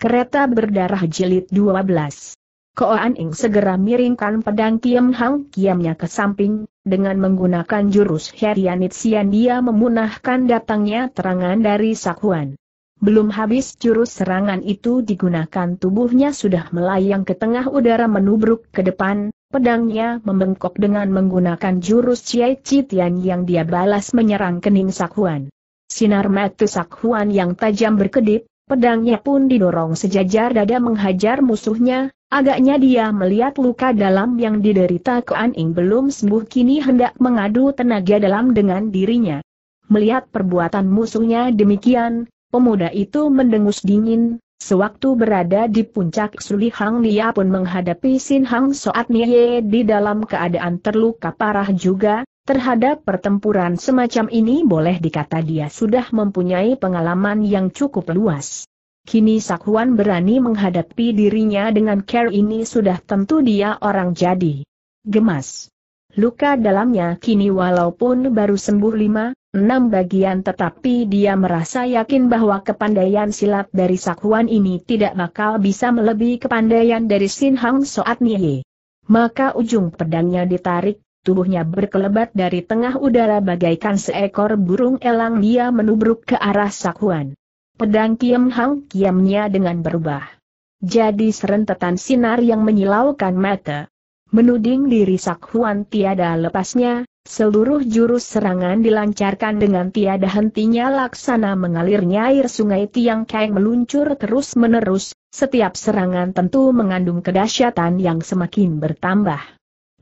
Kereta berdarah jilid 12. Koan Ing segera miringkan pedang Kiam Hang Kiamnya ke samping, dengan menggunakan jurus Herianit Sian dia memunahkan datangnya terangan dari Sakuan. Belum habis jurus serangan itu digunakan tubuhnya sudah melayang ke tengah udara menubruk ke depan, pedangnya membengkok dengan menggunakan jurus Ciai Citian yang dia balas menyerang kening Sakuan. Sinar mata Sakuan yang tajam berkedip, Pedangnya pun didorong sejajar dada menghajar musuhnya, agaknya dia melihat luka dalam yang diderita Kuan Ing belum sembuh kini hendak mengadu tenaga dalam dengan dirinya. Melihat perbuatan musuhnya demikian, pemuda itu mendengus dingin, sewaktu berada di puncak Suli Hang Nia pun menghadapi Sin Hang Soat Nye di dalam keadaan terluka parah juga, Terhadap pertempuran semacam ini boleh dikata dia sudah mempunyai pengalaman yang cukup luas. Kini Sakwan berani menghadapi dirinya dengan care ini sudah tentu dia orang jadi. Gemas. Luka dalamnya kini walaupun baru sembuh lima, enam bagian tetapi dia merasa yakin bahwa kepandaian silat dari Sakwan ini tidak bakal bisa melebihi kepandaian dari Sin Hang Soat Nye. Maka ujung pedangnya ditarik, tubuhnya berkelebat dari tengah udara bagaikan seekor burung elang dia menubruk ke arah Sakwan. Pedang Kiam Hang Kiamnya dengan berubah. Jadi serentetan sinar yang menyilaukan mata. Menuding diri Sak Huan tiada lepasnya, seluruh jurus serangan dilancarkan dengan tiada hentinya laksana mengalirnya air sungai Tiang Kang meluncur terus-menerus, setiap serangan tentu mengandung kedahsyatan yang semakin bertambah.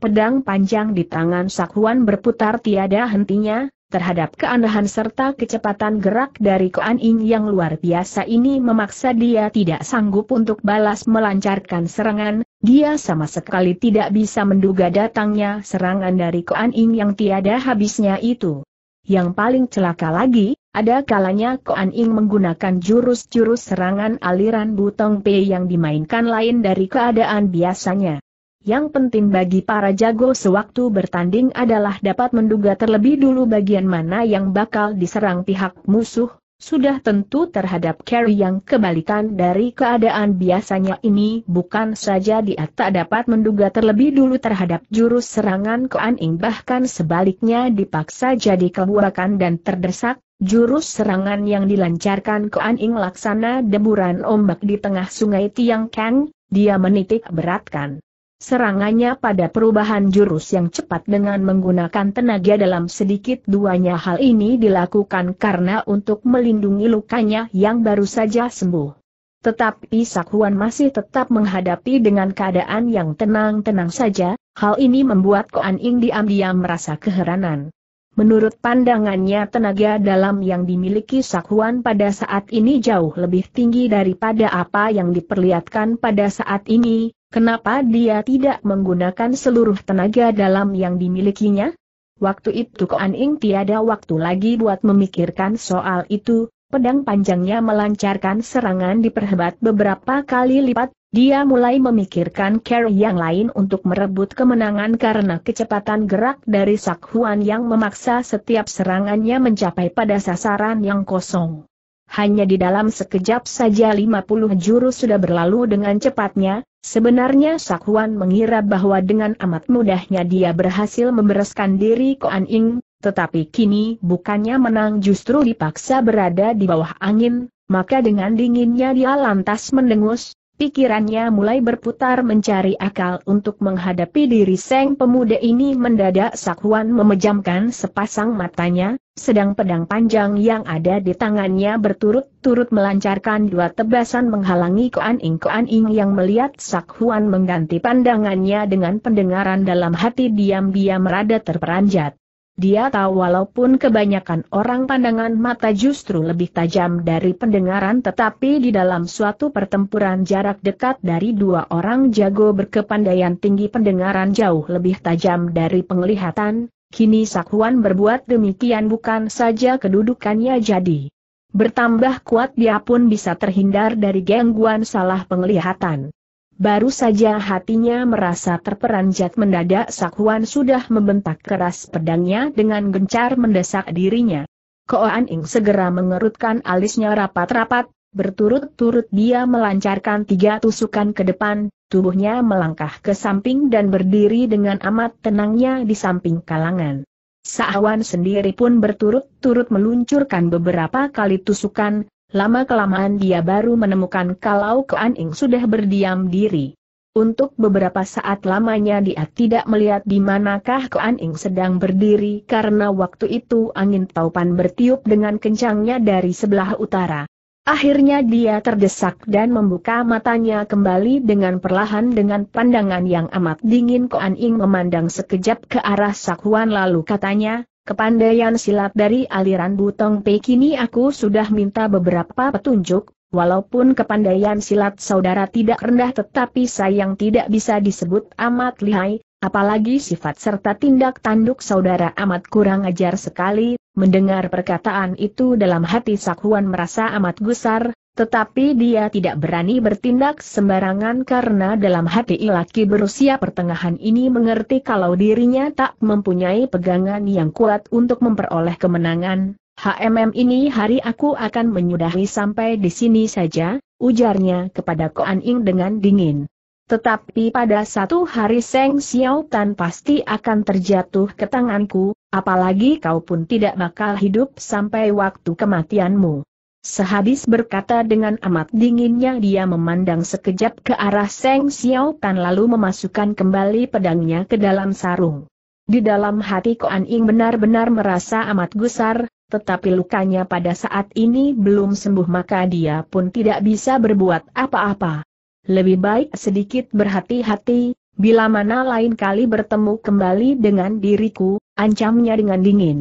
Pedang panjang di tangan Sak Huan berputar tiada hentinya, terhadap keanehan serta kecepatan gerak dari Koan Ing yang luar biasa ini memaksa dia tidak sanggup untuk balas melancarkan serangan, dia sama sekali tidak bisa menduga datangnya serangan dari Koan Ing yang tiada habisnya itu. Yang paling celaka lagi, ada kalanya Koan Ing menggunakan jurus-jurus serangan aliran Butong Pei yang dimainkan lain dari keadaan biasanya. Yang penting bagi para jago sewaktu bertanding adalah dapat menduga terlebih dulu bagian mana yang bakal diserang pihak musuh, sudah tentu terhadap carry yang kebalikan dari keadaan biasanya ini bukan saja dia tak dapat menduga terlebih dulu terhadap jurus serangan ke Aning bahkan sebaliknya dipaksa jadi kebuakan dan terdesak, jurus serangan yang dilancarkan ke Aning laksana deburan ombak di tengah sungai Tiang Kang, dia menitik beratkan. Serangannya pada perubahan jurus yang cepat dengan menggunakan tenaga dalam sedikit duanya hal ini dilakukan karena untuk melindungi lukanya yang baru saja sembuh. Tetapi Sakuan masih tetap menghadapi dengan keadaan yang tenang-tenang saja, hal ini membuat Koan Ing diam-diam merasa keheranan. Menurut pandangannya tenaga dalam yang dimiliki Sakuan pada saat ini jauh lebih tinggi daripada apa yang diperlihatkan pada saat ini, Kenapa dia tidak menggunakan seluruh tenaga dalam yang dimilikinya? Waktu itu Koan Ing tiada waktu lagi buat memikirkan soal itu, pedang panjangnya melancarkan serangan diperhebat beberapa kali lipat, dia mulai memikirkan cara yang lain untuk merebut kemenangan karena kecepatan gerak dari Sak Huan yang memaksa setiap serangannya mencapai pada sasaran yang kosong hanya di dalam sekejap saja 50 jurus sudah berlalu dengan cepatnya, sebenarnya Sakhuan mengira bahwa dengan amat mudahnya dia berhasil membereskan diri Koan Ing, tetapi kini bukannya menang justru dipaksa berada di bawah angin, maka dengan dinginnya dia lantas mendengus, Pikirannya mulai berputar mencari akal untuk menghadapi diri Seng pemuda ini mendadak Sakuan memejamkan sepasang matanya, sedang pedang panjang yang ada di tangannya berturut-turut melancarkan dua tebasan menghalangi Koan Ing Koan Ing yang melihat Sakhuan mengganti pandangannya dengan pendengaran dalam hati diam-diam rada terperanjat. Dia tahu walaupun kebanyakan orang pandangan mata justru lebih tajam dari pendengaran tetapi di dalam suatu pertempuran jarak dekat dari dua orang jago berkepandaian tinggi pendengaran jauh lebih tajam dari penglihatan, kini Sakuan berbuat demikian bukan saja kedudukannya jadi. Bertambah kuat dia pun bisa terhindar dari gangguan salah penglihatan. Baru saja hatinya merasa terperanjat mendadak Sakwan sudah membentak keras pedangnya dengan gencar mendesak dirinya. Koan Ing segera mengerutkan alisnya rapat-rapat, berturut-turut dia melancarkan tiga tusukan ke depan, tubuhnya melangkah ke samping dan berdiri dengan amat tenangnya di samping kalangan. Saawan sendiri pun berturut-turut meluncurkan beberapa kali tusukan, lama-kelamaan dia baru menemukan kalau Kuan Ing sudah berdiam diri. Untuk beberapa saat lamanya dia tidak melihat di manakah Kuan Ing sedang berdiri karena waktu itu angin taupan bertiup dengan kencangnya dari sebelah utara. Akhirnya dia terdesak dan membuka matanya kembali dengan perlahan dengan pandangan yang amat dingin Kuan Ing memandang sekejap ke arah Sakuan lalu katanya, Kepandaian silat dari aliran Butong Pei kini aku sudah minta beberapa petunjuk, walaupun kepandaian silat saudara tidak rendah tetapi sayang tidak bisa disebut amat lihai, Apalagi sifat serta tindak tanduk saudara amat kurang ajar sekali, mendengar perkataan itu dalam hati Sakuan merasa amat gusar, tetapi dia tidak berani bertindak sembarangan karena dalam hati laki berusia pertengahan ini mengerti kalau dirinya tak mempunyai pegangan yang kuat untuk memperoleh kemenangan. HMM ini hari aku akan menyudahi sampai di sini saja, ujarnya kepada Koan Ing dengan dingin. Tetapi pada satu hari Seng Xiao Tan pasti akan terjatuh ke tanganku, apalagi kau pun tidak bakal hidup sampai waktu kematianmu. Sehabis berkata dengan amat dinginnya dia memandang sekejap ke arah Seng Xiao Tan lalu memasukkan kembali pedangnya ke dalam sarung. Di dalam hati Koan Ing benar-benar merasa amat gusar, tetapi lukanya pada saat ini belum sembuh maka dia pun tidak bisa berbuat apa-apa. Lebih baik sedikit berhati-hati, bila mana lain kali bertemu kembali dengan diriku, ancamnya dengan dingin.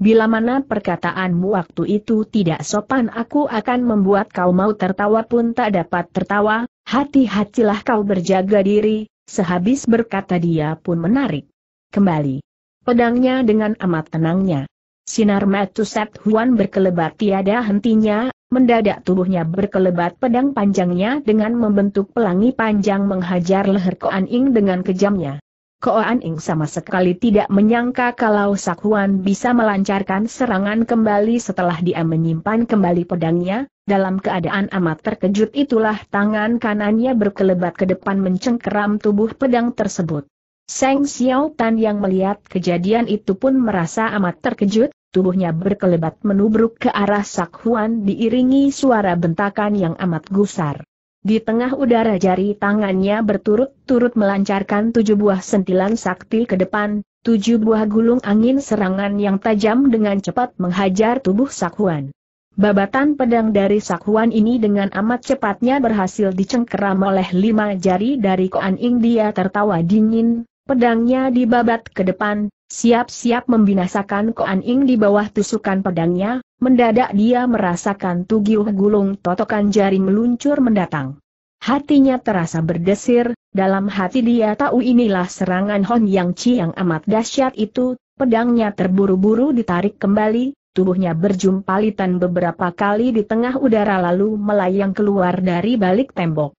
Bila mana perkataanmu waktu itu tidak sopan aku akan membuat kau mau tertawa pun tak dapat tertawa, hati-hatilah kau berjaga diri, sehabis berkata dia pun menarik. Kembali pedangnya dengan amat tenangnya. Sinar matu Set Huan berkelebat tiada hentinya, mendadak tubuhnya berkelebat pedang panjangnya dengan membentuk pelangi panjang menghajar leher Koan Ing dengan kejamnya. Koan Ing sama sekali tidak menyangka kalau Sak Huan bisa melancarkan serangan kembali setelah dia menyimpan kembali pedangnya, dalam keadaan amat terkejut itulah tangan kanannya berkelebat ke depan mencengkeram tubuh pedang tersebut. Seng Tan yang melihat kejadian itu pun merasa amat terkejut, tubuhnya berkelebat menubruk ke arah Sak Huan diiringi suara bentakan yang amat gusar. Di tengah udara jari tangannya berturut-turut melancarkan tujuh buah sentilan sakti ke depan, tujuh buah gulung angin serangan yang tajam dengan cepat menghajar tubuh Sak Huan. Babatan pedang dari Sak Huan ini dengan amat cepatnya berhasil dicengkeram oleh lima jari dari Koan Ing dia tertawa dingin, Pedangnya dibabat ke depan, siap-siap membinasakan Koan Ing di bawah tusukan pedangnya, mendadak dia merasakan tugiuh gulung totokan jari meluncur mendatang. Hatinya terasa berdesir, dalam hati dia tahu inilah serangan Hon Yang Chi yang amat dahsyat itu, pedangnya terburu-buru ditarik kembali, tubuhnya berjumpalitan beberapa kali di tengah udara lalu melayang keluar dari balik tembok.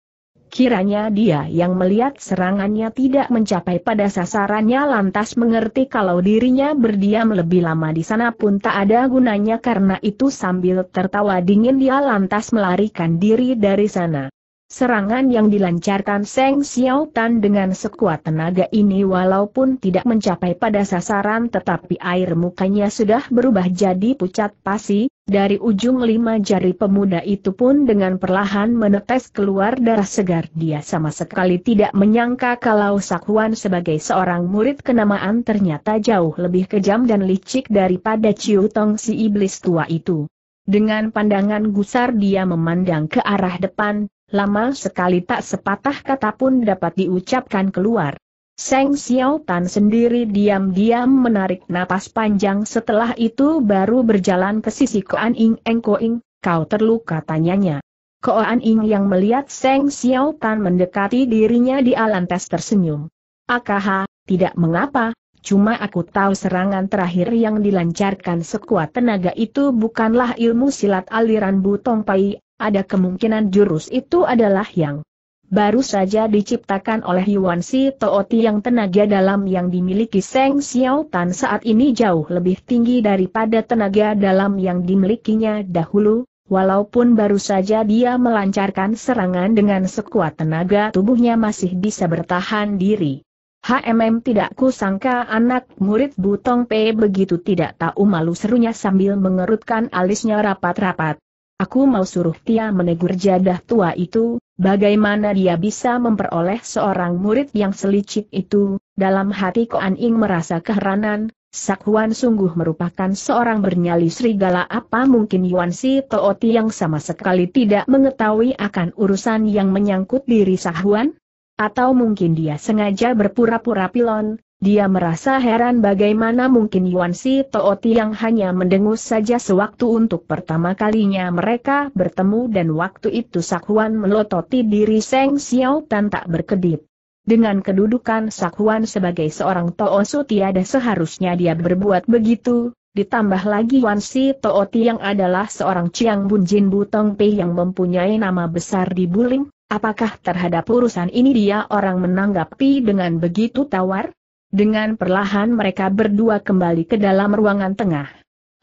Kiranya dia yang melihat serangannya tidak mencapai pada sasarannya lantas mengerti kalau dirinya berdiam lebih lama di sana pun tak ada gunanya karena itu sambil tertawa dingin dia lantas melarikan diri dari sana. Serangan yang dilancarkan Seng Xiao Tan dengan sekuat tenaga ini walaupun tidak mencapai pada sasaran tetapi air mukanya sudah berubah jadi pucat pasi, dari ujung lima jari pemuda itu pun dengan perlahan menetes keluar darah segar dia sama sekali tidak menyangka kalau Sakuan sebagai seorang murid kenamaan ternyata jauh lebih kejam dan licik daripada Ciu Tong si iblis tua itu. Dengan pandangan gusar dia memandang ke arah depan, lama sekali tak sepatah kata pun dapat diucapkan keluar. Seng Xiao Tan sendiri diam-diam menarik napas panjang setelah itu baru berjalan ke sisi Koan Ying. Eng Koing, kau terluka tanyanya. Koan Ing yang melihat Seng Xiao Tan mendekati dirinya di alantas tersenyum. Akaha, tidak mengapa, cuma aku tahu serangan terakhir yang dilancarkan sekuat tenaga itu bukanlah ilmu silat aliran Butong Pai, ada kemungkinan jurus itu adalah yang baru saja diciptakan oleh Yuan Si Tooti yang tenaga dalam yang dimiliki Seng Xiao Tan saat ini jauh lebih tinggi daripada tenaga dalam yang dimilikinya dahulu, walaupun baru saja dia melancarkan serangan dengan sekuat tenaga tubuhnya masih bisa bertahan diri. HMM tidak kusangka anak murid Butong P begitu tidak tahu malu serunya sambil mengerutkan alisnya rapat-rapat. Aku mau suruh dia menegur jadah tua itu, bagaimana dia bisa memperoleh seorang murid yang selicik itu, dalam hati Koan Ing merasa keheranan, Sak Huan sungguh merupakan seorang bernyali serigala apa mungkin Yuan Si Tooti yang sama sekali tidak mengetahui akan urusan yang menyangkut diri Sak Huan? Atau mungkin dia sengaja berpura-pura pilon, dia merasa heran bagaimana mungkin Yuan Si Tooti yang hanya mendengus saja sewaktu untuk pertama kalinya mereka bertemu dan waktu itu Sakhuan melototi diri Seng Xiao Tan tak berkedip. Dengan kedudukan Sakhuan sebagai seorang Toosu tiada seharusnya dia berbuat begitu, ditambah lagi Yuan Si Tooti yang adalah seorang Chiang Bun Jin Butong Pei yang mempunyai nama besar di Buling, apakah terhadap urusan ini dia orang menanggapi dengan begitu tawar? Dengan perlahan mereka berdua kembali ke dalam ruangan tengah.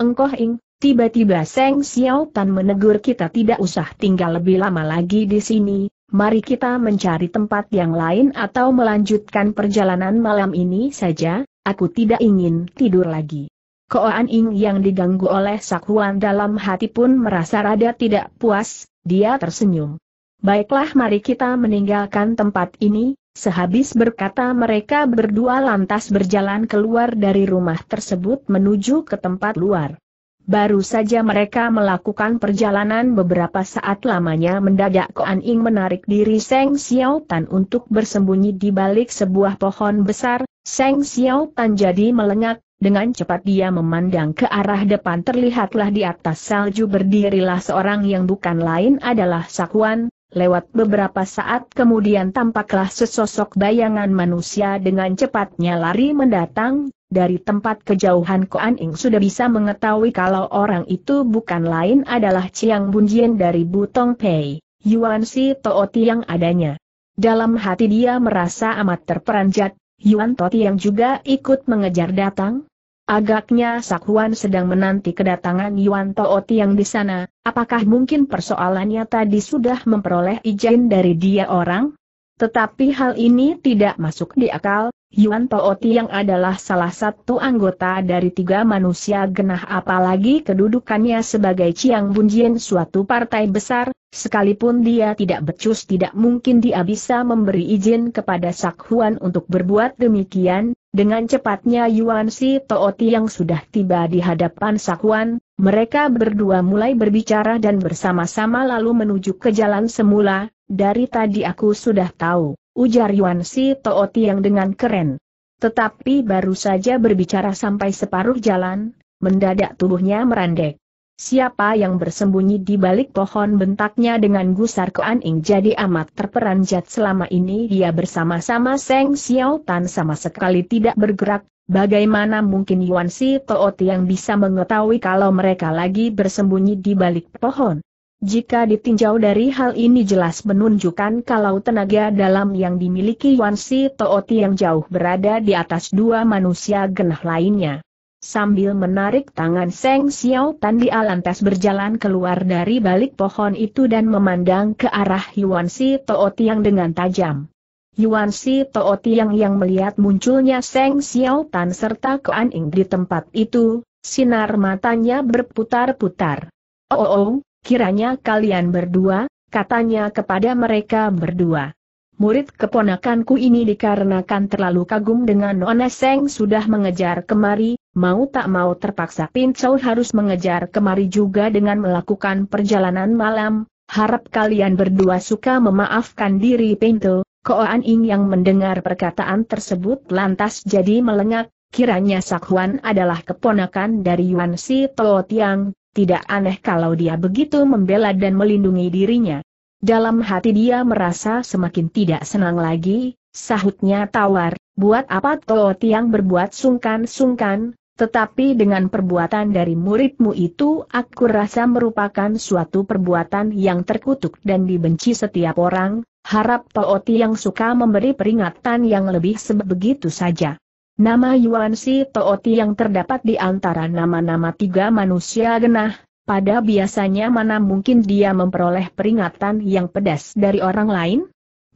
Engkoh Ing, tiba-tiba Seng Xiao Tan menegur kita tidak usah tinggal lebih lama lagi di sini, mari kita mencari tempat yang lain atau melanjutkan perjalanan malam ini saja, aku tidak ingin tidur lagi. Koan Ing yang diganggu oleh Huan dalam hati pun merasa rada tidak puas, dia tersenyum. Baiklah mari kita meninggalkan tempat ini, Sehabis berkata mereka berdua lantas berjalan keluar dari rumah tersebut menuju ke tempat luar. Baru saja mereka melakukan perjalanan beberapa saat lamanya mendadak Koan Ing menarik diri Seng Xiao Tan untuk bersembunyi di balik sebuah pohon besar, Seng Xiao Tan jadi melengak, dengan cepat dia memandang ke arah depan terlihatlah di atas salju berdirilah seorang yang bukan lain adalah Sakuan, Lewat beberapa saat kemudian tampaklah sesosok bayangan manusia dengan cepatnya lari mendatang, dari tempat kejauhan Koan Ing sudah bisa mengetahui kalau orang itu bukan lain adalah Chiang Bunjian dari Butong Pei, Yuan Si Tooti yang adanya. Dalam hati dia merasa amat terperanjat, Yuan Toti yang juga ikut mengejar datang, Agaknya Huan sedang menanti kedatangan Yuan Tooti yang di sana, apakah mungkin persoalannya tadi sudah memperoleh izin dari dia orang? Tetapi hal ini tidak masuk di akal, Yuan Tooti yang adalah salah satu anggota dari tiga manusia genah apalagi kedudukannya sebagai Chiang Bunjin suatu partai besar, sekalipun dia tidak becus tidak mungkin dia bisa memberi izin kepada Huan untuk berbuat demikian, dengan cepatnya Yuan Si Tooti yang sudah tiba di hadapan Sakuan, mereka berdua mulai berbicara dan bersama-sama lalu menuju ke jalan semula, dari tadi aku sudah tahu, ujar Yuan Si Tooti yang dengan keren. Tetapi baru saja berbicara sampai separuh jalan, mendadak tubuhnya merandek. Siapa yang bersembunyi di balik pohon bentaknya dengan gusar Koan Ing jadi amat terperanjat selama ini dia bersama-sama Seng Xiao Tan sama sekali tidak bergerak, bagaimana mungkin Yuan Si Toot yang bisa mengetahui kalau mereka lagi bersembunyi di balik pohon. Jika ditinjau dari hal ini jelas menunjukkan kalau tenaga dalam yang dimiliki Yuan Si Toot yang jauh berada di atas dua manusia genah lainnya. Sambil menarik tangan Seng Xiao Tan dia lantas berjalan keluar dari balik pohon itu dan memandang ke arah Yuan Si Too Tiang dengan tajam. Yuan Si Too Tiang yang melihat munculnya Seng Xiao Tan serta Kuan Ing di tempat itu, sinar matanya berputar-putar. Oh, oh, oh, kiranya kalian berdua, katanya kepada mereka berdua. Murid keponakanku ini dikarenakan terlalu kagum dengan Nona Seng sudah mengejar kemari, mau tak mau terpaksa Pincau harus mengejar kemari juga dengan melakukan perjalanan malam, harap kalian berdua suka memaafkan diri Pinto, Koan Ing yang mendengar perkataan tersebut lantas jadi melengak, kiranya Sakhuan adalah keponakan dari Yuan Si Tiang, tidak aneh kalau dia begitu membela dan melindungi dirinya. Dalam hati dia merasa semakin tidak senang lagi, sahutnya tawar, buat apa Toh Tiang berbuat sungkan-sungkan, tetapi dengan perbuatan dari muridmu itu aku rasa merupakan suatu perbuatan yang terkutuk dan dibenci setiap orang, harap Toh yang suka memberi peringatan yang lebih sebegitu saja. Nama Yuan Si Toh yang terdapat di antara nama-nama tiga manusia genah, pada biasanya mana mungkin dia memperoleh peringatan yang pedas dari orang lain?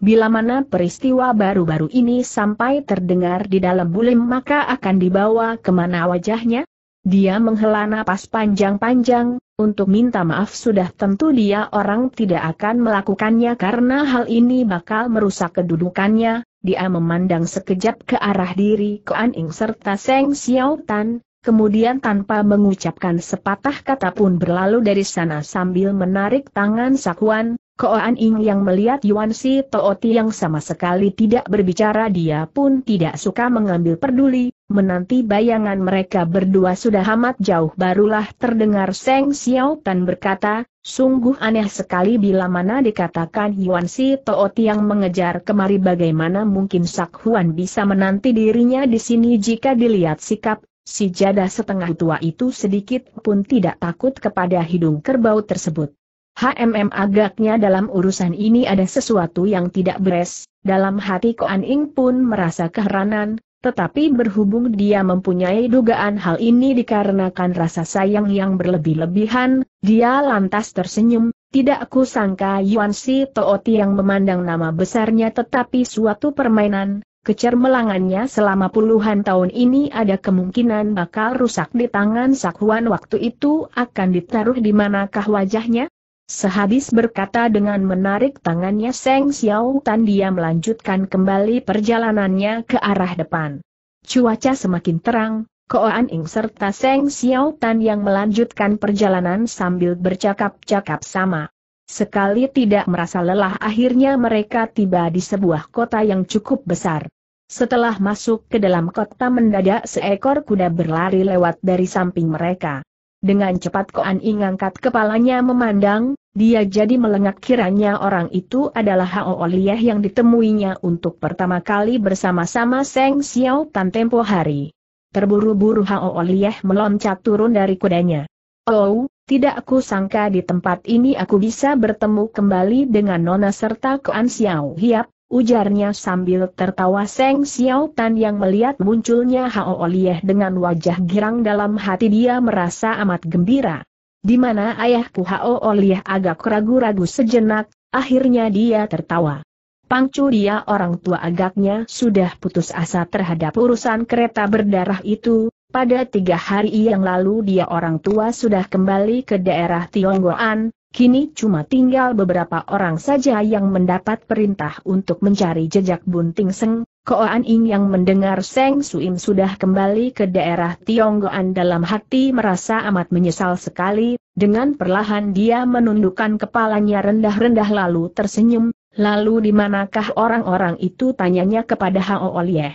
Bila mana peristiwa baru-baru ini sampai terdengar di dalam bulim maka akan dibawa kemana wajahnya? Dia menghela napas panjang-panjang, untuk minta maaf sudah tentu dia orang tidak akan melakukannya karena hal ini bakal merusak kedudukannya, dia memandang sekejap ke arah diri Koan Ing serta Seng Xiao Tan, kemudian tanpa mengucapkan sepatah kata pun berlalu dari sana sambil menarik tangan Sakuan, Koan Ing yang melihat Yuan Si Tooti yang sama sekali tidak berbicara dia pun tidak suka mengambil peduli, menanti bayangan mereka berdua sudah amat jauh barulah terdengar Seng Xiao Tan berkata, Sungguh aneh sekali bila mana dikatakan Yuan Si Tooti yang mengejar kemari bagaimana mungkin Sak bisa menanti dirinya di sini jika dilihat sikap si jada setengah tua itu sedikit pun tidak takut kepada hidung kerbau tersebut. HMM agaknya dalam urusan ini ada sesuatu yang tidak beres, dalam hati Koan Ing pun merasa keheranan, tetapi berhubung dia mempunyai dugaan hal ini dikarenakan rasa sayang yang berlebih-lebihan, dia lantas tersenyum, tidak kusangka Yuan Si Tooti yang memandang nama besarnya tetapi suatu permainan, Kecermelangannya selama puluhan tahun ini ada kemungkinan bakal rusak di tangan sakuan waktu itu akan ditaruh di manakah wajahnya? Sehabis berkata dengan menarik tangannya Seng Xiao Tan dia melanjutkan kembali perjalanannya ke arah depan. Cuaca semakin terang, Koan Ing serta Seng Xiao Tan yang melanjutkan perjalanan sambil bercakap-cakap sama. Sekali tidak merasa lelah akhirnya mereka tiba di sebuah kota yang cukup besar. Setelah masuk ke dalam kota mendadak seekor kuda berlari lewat dari samping mereka. Dengan cepat Koan Ing angkat kepalanya memandang, dia jadi melengak kiranya orang itu adalah Hao Oliyah yang ditemuinya untuk pertama kali bersama-sama Seng Xiao Tan tempo hari. Terburu-buru Hao Oliyah meloncat turun dari kudanya. Oh, tidak aku sangka di tempat ini aku bisa bertemu kembali dengan Nona serta Koan Xiao Hiap, Ujarnya sambil tertawa Seng Xiao Tan yang melihat munculnya Hao Olieh dengan wajah girang dalam hati dia merasa amat gembira. Di mana ayahku Hao Olieh agak ragu-ragu sejenak, akhirnya dia tertawa. Pangcu dia orang tua agaknya sudah putus asa terhadap urusan kereta berdarah itu, pada tiga hari yang lalu dia orang tua sudah kembali ke daerah Tionggoan, Kini cuma tinggal beberapa orang saja yang mendapat perintah untuk mencari jejak Bunting Seng, Koan Ing yang mendengar Seng Suim sudah kembali ke daerah Tionggoan dalam hati merasa amat menyesal sekali, dengan perlahan dia menundukkan kepalanya rendah-rendah lalu tersenyum, lalu di manakah orang-orang itu tanyanya kepada Hao Olieh.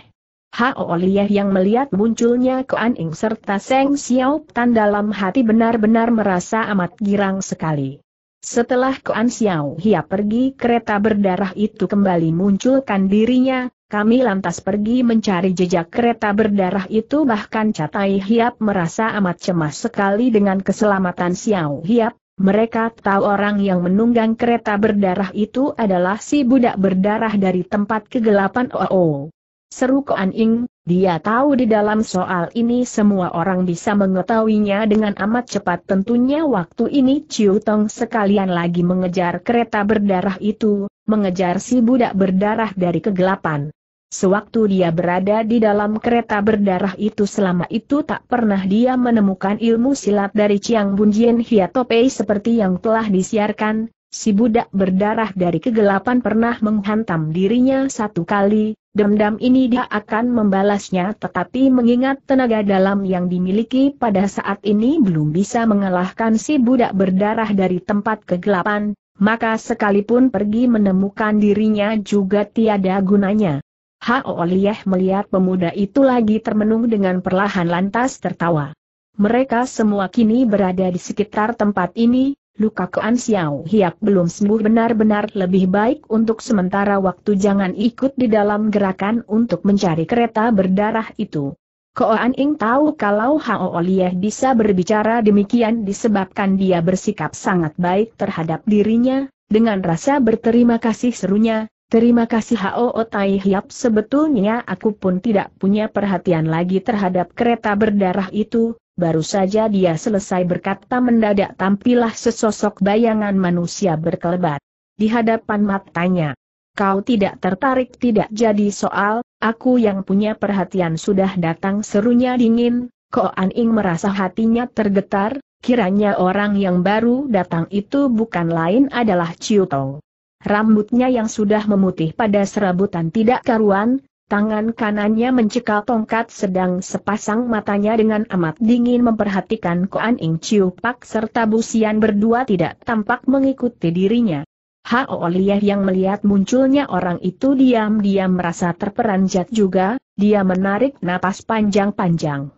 Hao Olieh yang melihat munculnya Koan Ing serta Seng Xiao Tan dalam hati benar-benar merasa amat girang sekali. Setelah Koan Xiao Hia pergi kereta berdarah itu kembali munculkan dirinya, kami lantas pergi mencari jejak kereta berdarah itu bahkan Catai Hiap merasa amat cemas sekali dengan keselamatan Xiao Hiap, mereka tahu orang yang menunggang kereta berdarah itu adalah si budak berdarah dari tempat kegelapan Oh, Seru Koan Ing, dia tahu di dalam soal ini semua orang bisa mengetahuinya dengan amat cepat tentunya waktu ini Ciu Tong sekalian lagi mengejar kereta berdarah itu, mengejar si budak berdarah dari kegelapan. Sewaktu dia berada di dalam kereta berdarah itu selama itu tak pernah dia menemukan ilmu silat dari Chiang Bunjian Hiatopei seperti yang telah disiarkan, Si budak berdarah dari kegelapan pernah menghantam dirinya satu kali, dendam ini dia akan membalasnya tetapi mengingat tenaga dalam yang dimiliki pada saat ini belum bisa mengalahkan si budak berdarah dari tempat kegelapan, maka sekalipun pergi menemukan dirinya juga tiada gunanya. Hao melihat pemuda itu lagi termenung dengan perlahan lantas tertawa. Mereka semua kini berada di sekitar tempat ini, luka Kean Xiao hiap belum sembuh benar-benar lebih baik untuk sementara waktu jangan ikut di dalam gerakan untuk mencari kereta berdarah itu. Koan Ing tahu kalau Hao Lieh bisa berbicara demikian disebabkan dia bersikap sangat baik terhadap dirinya, dengan rasa berterima kasih serunya, terima kasih Hao Tai Hiap sebetulnya aku pun tidak punya perhatian lagi terhadap kereta berdarah itu, Baru saja dia selesai berkata mendadak tampilah sesosok bayangan manusia berkelebat. Di hadapan matanya. Kau tidak tertarik tidak jadi soal, aku yang punya perhatian sudah datang serunya dingin, Ko An Ing merasa hatinya tergetar, kiranya orang yang baru datang itu bukan lain adalah Ciu Tong. Rambutnya yang sudah memutih pada serabutan tidak karuan, Tangan kanannya mencekal tongkat sedang sepasang matanya dengan amat dingin memperhatikan Koan Ing Chiu Pak serta Busian berdua tidak tampak mengikuti dirinya. Hao Lieh yang melihat munculnya orang itu diam-diam merasa terperanjat juga, dia menarik napas panjang-panjang.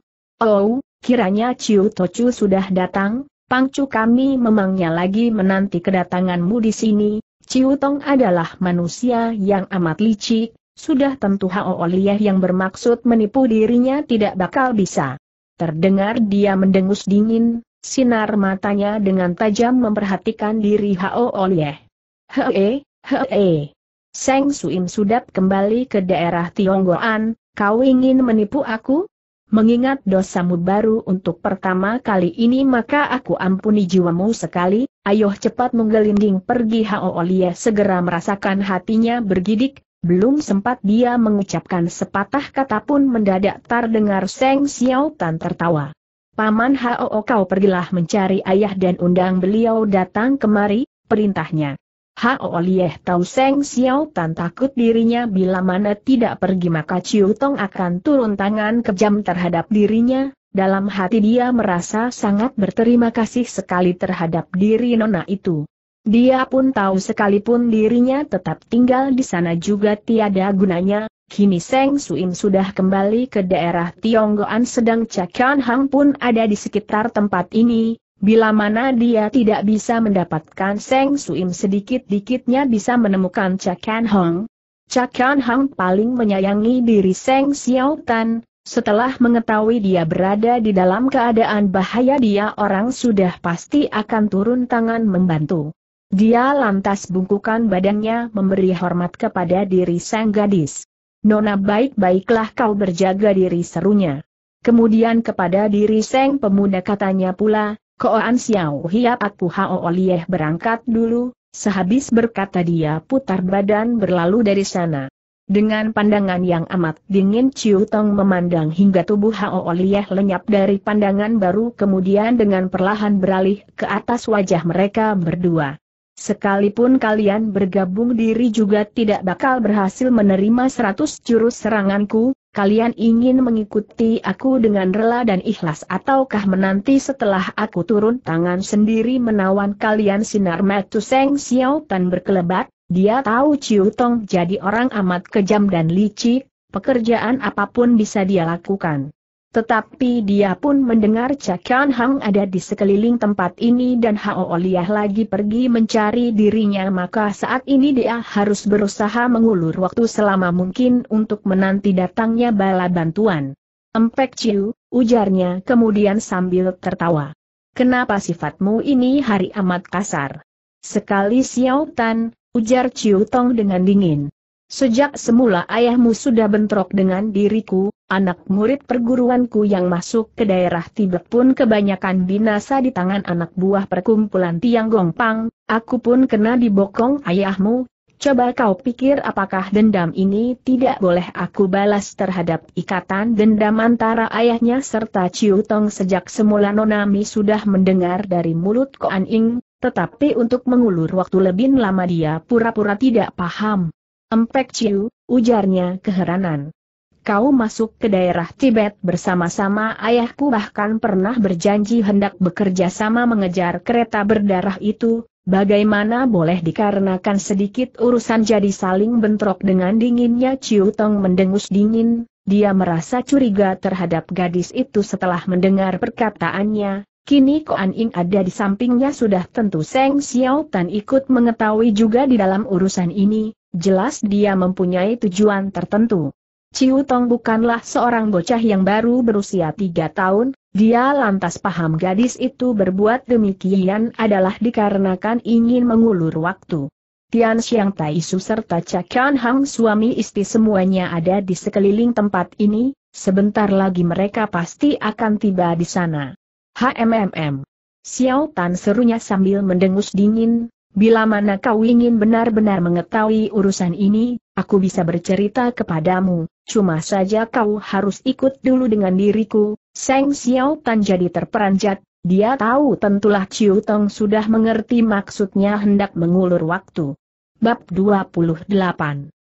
Oh, kiranya Chiu Tochu sudah datang, Pangcu kami memangnya lagi menanti kedatanganmu di sini, Ciu Tong adalah manusia yang amat licik, sudah tentu Hao Oliyah yang bermaksud menipu dirinya tidak bakal bisa. Terdengar dia mendengus dingin, sinar matanya dengan tajam memperhatikan diri Hao Oliyah. Hee, hee. Seng Suim sudah kembali ke daerah Tionggoan, kau ingin menipu aku? Mengingat dosamu baru untuk pertama kali ini maka aku ampuni jiwamu sekali, ayo cepat menggelinding pergi Hao Oliyah segera merasakan hatinya bergidik, belum sempat dia mengucapkan sepatah kata pun mendadak dengar Seng Xiao Tan tertawa. Paman Hao kau pergilah mencari ayah dan undang beliau datang kemari, perintahnya. Hao Lieh tahu Seng Xiao Tan takut dirinya bila mana tidak pergi maka Ciu Tong akan turun tangan kejam terhadap dirinya, dalam hati dia merasa sangat berterima kasih sekali terhadap diri nona itu. Dia pun tahu sekalipun dirinya tetap tinggal di sana juga tiada gunanya, kini Seng Suim sudah kembali ke daerah Tionggoan sedang Cakian Hang pun ada di sekitar tempat ini, bila mana dia tidak bisa mendapatkan Seng Suim sedikit-dikitnya bisa menemukan Cakian Hang. Cakian Hang paling menyayangi diri Seng Xiao Tan, setelah mengetahui dia berada di dalam keadaan bahaya dia orang sudah pasti akan turun tangan membantu. Dia lantas bungkukan badannya memberi hormat kepada diri sang gadis. Nona baik-baiklah kau berjaga diri serunya. Kemudian kepada diri sang pemuda katanya pula, Koan Xiao Hiap Aku Hao Olieh berangkat dulu, sehabis berkata dia putar badan berlalu dari sana. Dengan pandangan yang amat dingin Ciu Tong memandang hingga tubuh Hao Olieh lenyap dari pandangan baru kemudian dengan perlahan beralih ke atas wajah mereka berdua. Sekalipun kalian bergabung diri juga tidak bakal berhasil menerima seratus jurus seranganku, kalian ingin mengikuti aku dengan rela dan ikhlas ataukah menanti setelah aku turun tangan sendiri menawan kalian sinar metu Seng Xiao Tan berkelebat, dia tahu Ciu Tong jadi orang amat kejam dan licik, pekerjaan apapun bisa dia lakukan. Tetapi dia pun mendengar Cakian Hang ada di sekeliling tempat ini dan Hao Oliah lagi pergi mencari dirinya maka saat ini dia harus berusaha mengulur waktu selama mungkin untuk menanti datangnya bala bantuan. Empek Ciu, ujarnya kemudian sambil tertawa. Kenapa sifatmu ini hari amat kasar? Sekali Xiao Tan, ujar Ciu Tong dengan dingin. Sejak semula ayahmu sudah bentrok dengan diriku, anak murid perguruanku yang masuk ke daerah Tibet pun kebanyakan binasa di tangan anak buah perkumpulan Tiang Gongpang, aku pun kena dibokong ayahmu, Coba kau pikir apakah dendam ini tidak boleh aku balas terhadap ikatan dendam antara ayahnya serta Ciu Tong sejak semula Nonami sudah mendengar dari mulut Koan Ing, tetapi untuk mengulur waktu lebih lama dia pura-pura tidak paham. Empek Ciu, ujarnya keheranan. Kau masuk ke daerah Tibet bersama-sama ayahku bahkan pernah berjanji hendak bekerja sama mengejar kereta berdarah itu, Bagaimana boleh dikarenakan sedikit urusan jadi saling bentrok dengan dinginnya Ciu Tong mendengus dingin, dia merasa curiga terhadap gadis itu setelah mendengar perkataannya, kini Koan Ing ada di sampingnya sudah tentu Seng Xiao Tan ikut mengetahui juga di dalam urusan ini, jelas dia mempunyai tujuan tertentu. Ciu Tong bukanlah seorang bocah yang baru berusia tiga tahun, dia lantas paham gadis itu berbuat demikian adalah dikarenakan ingin mengulur waktu. Tian Xiang Tai Su serta Cakian Hang suami istri semuanya ada di sekeliling tempat ini, sebentar lagi mereka pasti akan tiba di sana. HMMM. Xiao Tan serunya sambil mendengus dingin, Bila mana kau ingin benar-benar mengetahui urusan ini, aku bisa bercerita kepadamu, cuma saja kau harus ikut dulu dengan diriku. Seng Xiao Tan jadi terperanjat, dia tahu tentulah Chiu Tong sudah mengerti maksudnya hendak mengulur waktu. Bab 28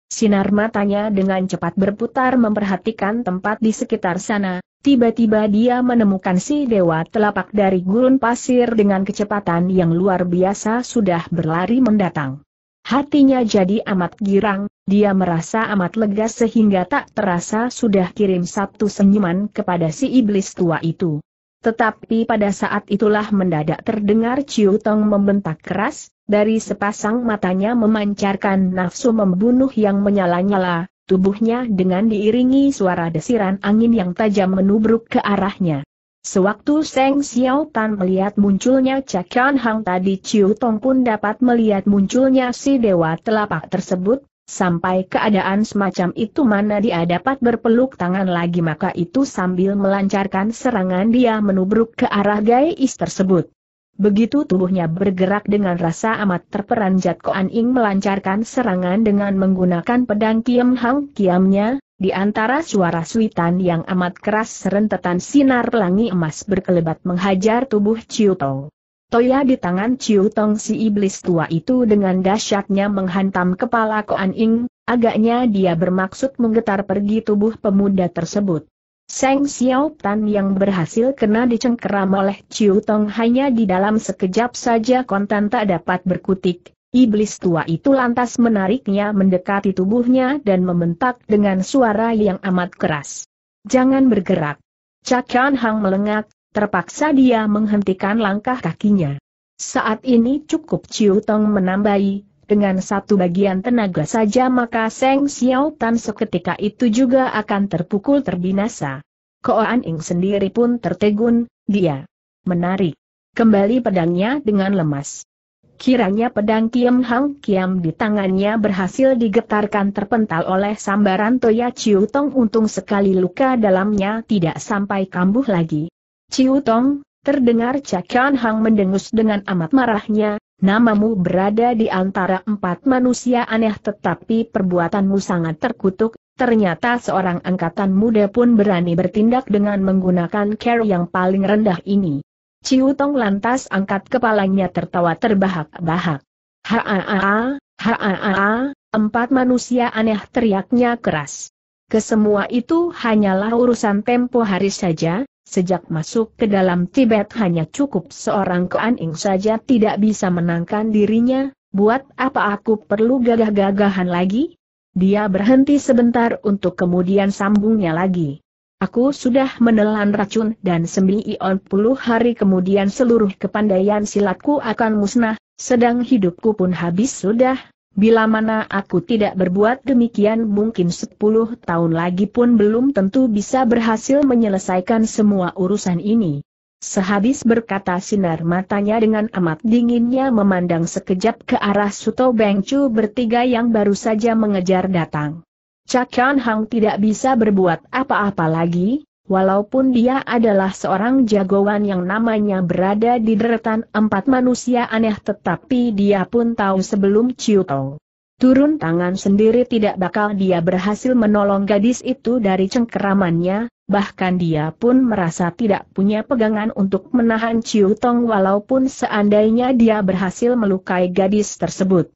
Sinar matanya dengan cepat berputar memperhatikan tempat di sekitar sana, Tiba-tiba dia menemukan si dewa telapak dari gurun pasir dengan kecepatan yang luar biasa sudah berlari mendatang. Hatinya jadi amat girang, dia merasa amat lega sehingga tak terasa sudah kirim satu senyuman kepada si iblis tua itu. Tetapi pada saat itulah mendadak terdengar Ciu Tong membentak keras, dari sepasang matanya memancarkan nafsu membunuh yang menyala-nyala, tubuhnya dengan diiringi suara desiran angin yang tajam menubruk ke arahnya. Sewaktu Seng Xiao Tan melihat munculnya Cakian Hang tadi Ciu Tong pun dapat melihat munculnya si dewa telapak tersebut, sampai keadaan semacam itu mana dia dapat berpeluk tangan lagi maka itu sambil melancarkan serangan dia menubruk ke arah gais tersebut. Begitu tubuhnya bergerak dengan rasa amat terperanjat Koan Ing melancarkan serangan dengan menggunakan pedang Kiam Hang Kiamnya, di antara suara suitan yang amat keras serentetan sinar pelangi emas berkelebat menghajar tubuh Ciu Tong. Toya di tangan Ciu Tong si iblis tua itu dengan dahsyatnya menghantam kepala Koan Ing, agaknya dia bermaksud menggetar pergi tubuh pemuda tersebut. Seng Xiaotan yang berhasil kena dicengkeram oleh Chiu Tong hanya di dalam sekejap saja kontan tak dapat berkutik. Iblis tua itu lantas menariknya mendekati tubuhnya dan membentak dengan suara yang amat keras. Jangan bergerak. Cakian Hang melengak, terpaksa dia menghentikan langkah kakinya. Saat ini cukup Chiu Tong menambahi, dengan satu bagian tenaga saja maka Seng Xiao Tan seketika itu juga akan terpukul terbinasa. Koan Ing sendiri pun tertegun, dia menarik kembali pedangnya dengan lemas. Kiranya pedang Kiam Hang Kiam di tangannya berhasil digetarkan terpental oleh sambaran Toya Ciu Tong untung sekali luka dalamnya tidak sampai kambuh lagi. Ciu Tong, terdengar Cakian Hang mendengus dengan amat marahnya, Namamu berada di antara empat manusia aneh tetapi perbuatanmu sangat terkutuk, ternyata seorang angkatan muda pun berani bertindak dengan menggunakan care yang paling rendah ini. Ciu Tong lantas angkat kepalanya tertawa terbahak-bahak. Haa, haa, haa, empat manusia aneh teriaknya keras. Kesemua itu hanyalah urusan tempo hari saja, sejak masuk ke dalam Tibet hanya cukup seorang keaning saja tidak bisa menangkan dirinya, buat apa aku perlu gagah-gagahan lagi? Dia berhenti sebentar untuk kemudian sambungnya lagi. Aku sudah menelan racun dan sembilan puluh hari kemudian seluruh kepandaian silatku akan musnah, sedang hidupku pun habis sudah, Bila mana aku tidak berbuat demikian mungkin 10 tahun lagi pun belum tentu bisa berhasil menyelesaikan semua urusan ini. Sehabis berkata sinar matanya dengan amat dinginnya memandang sekejap ke arah Suto Bengcu bertiga yang baru saja mengejar datang. Cakan Hang tidak bisa berbuat apa-apa lagi, Walaupun dia adalah seorang jagoan yang namanya berada di deretan empat manusia aneh tetapi dia pun tahu sebelum Ciu Tong turun tangan sendiri tidak bakal dia berhasil menolong gadis itu dari cengkeramannya, bahkan dia pun merasa tidak punya pegangan untuk menahan Ciu Tong walaupun seandainya dia berhasil melukai gadis tersebut.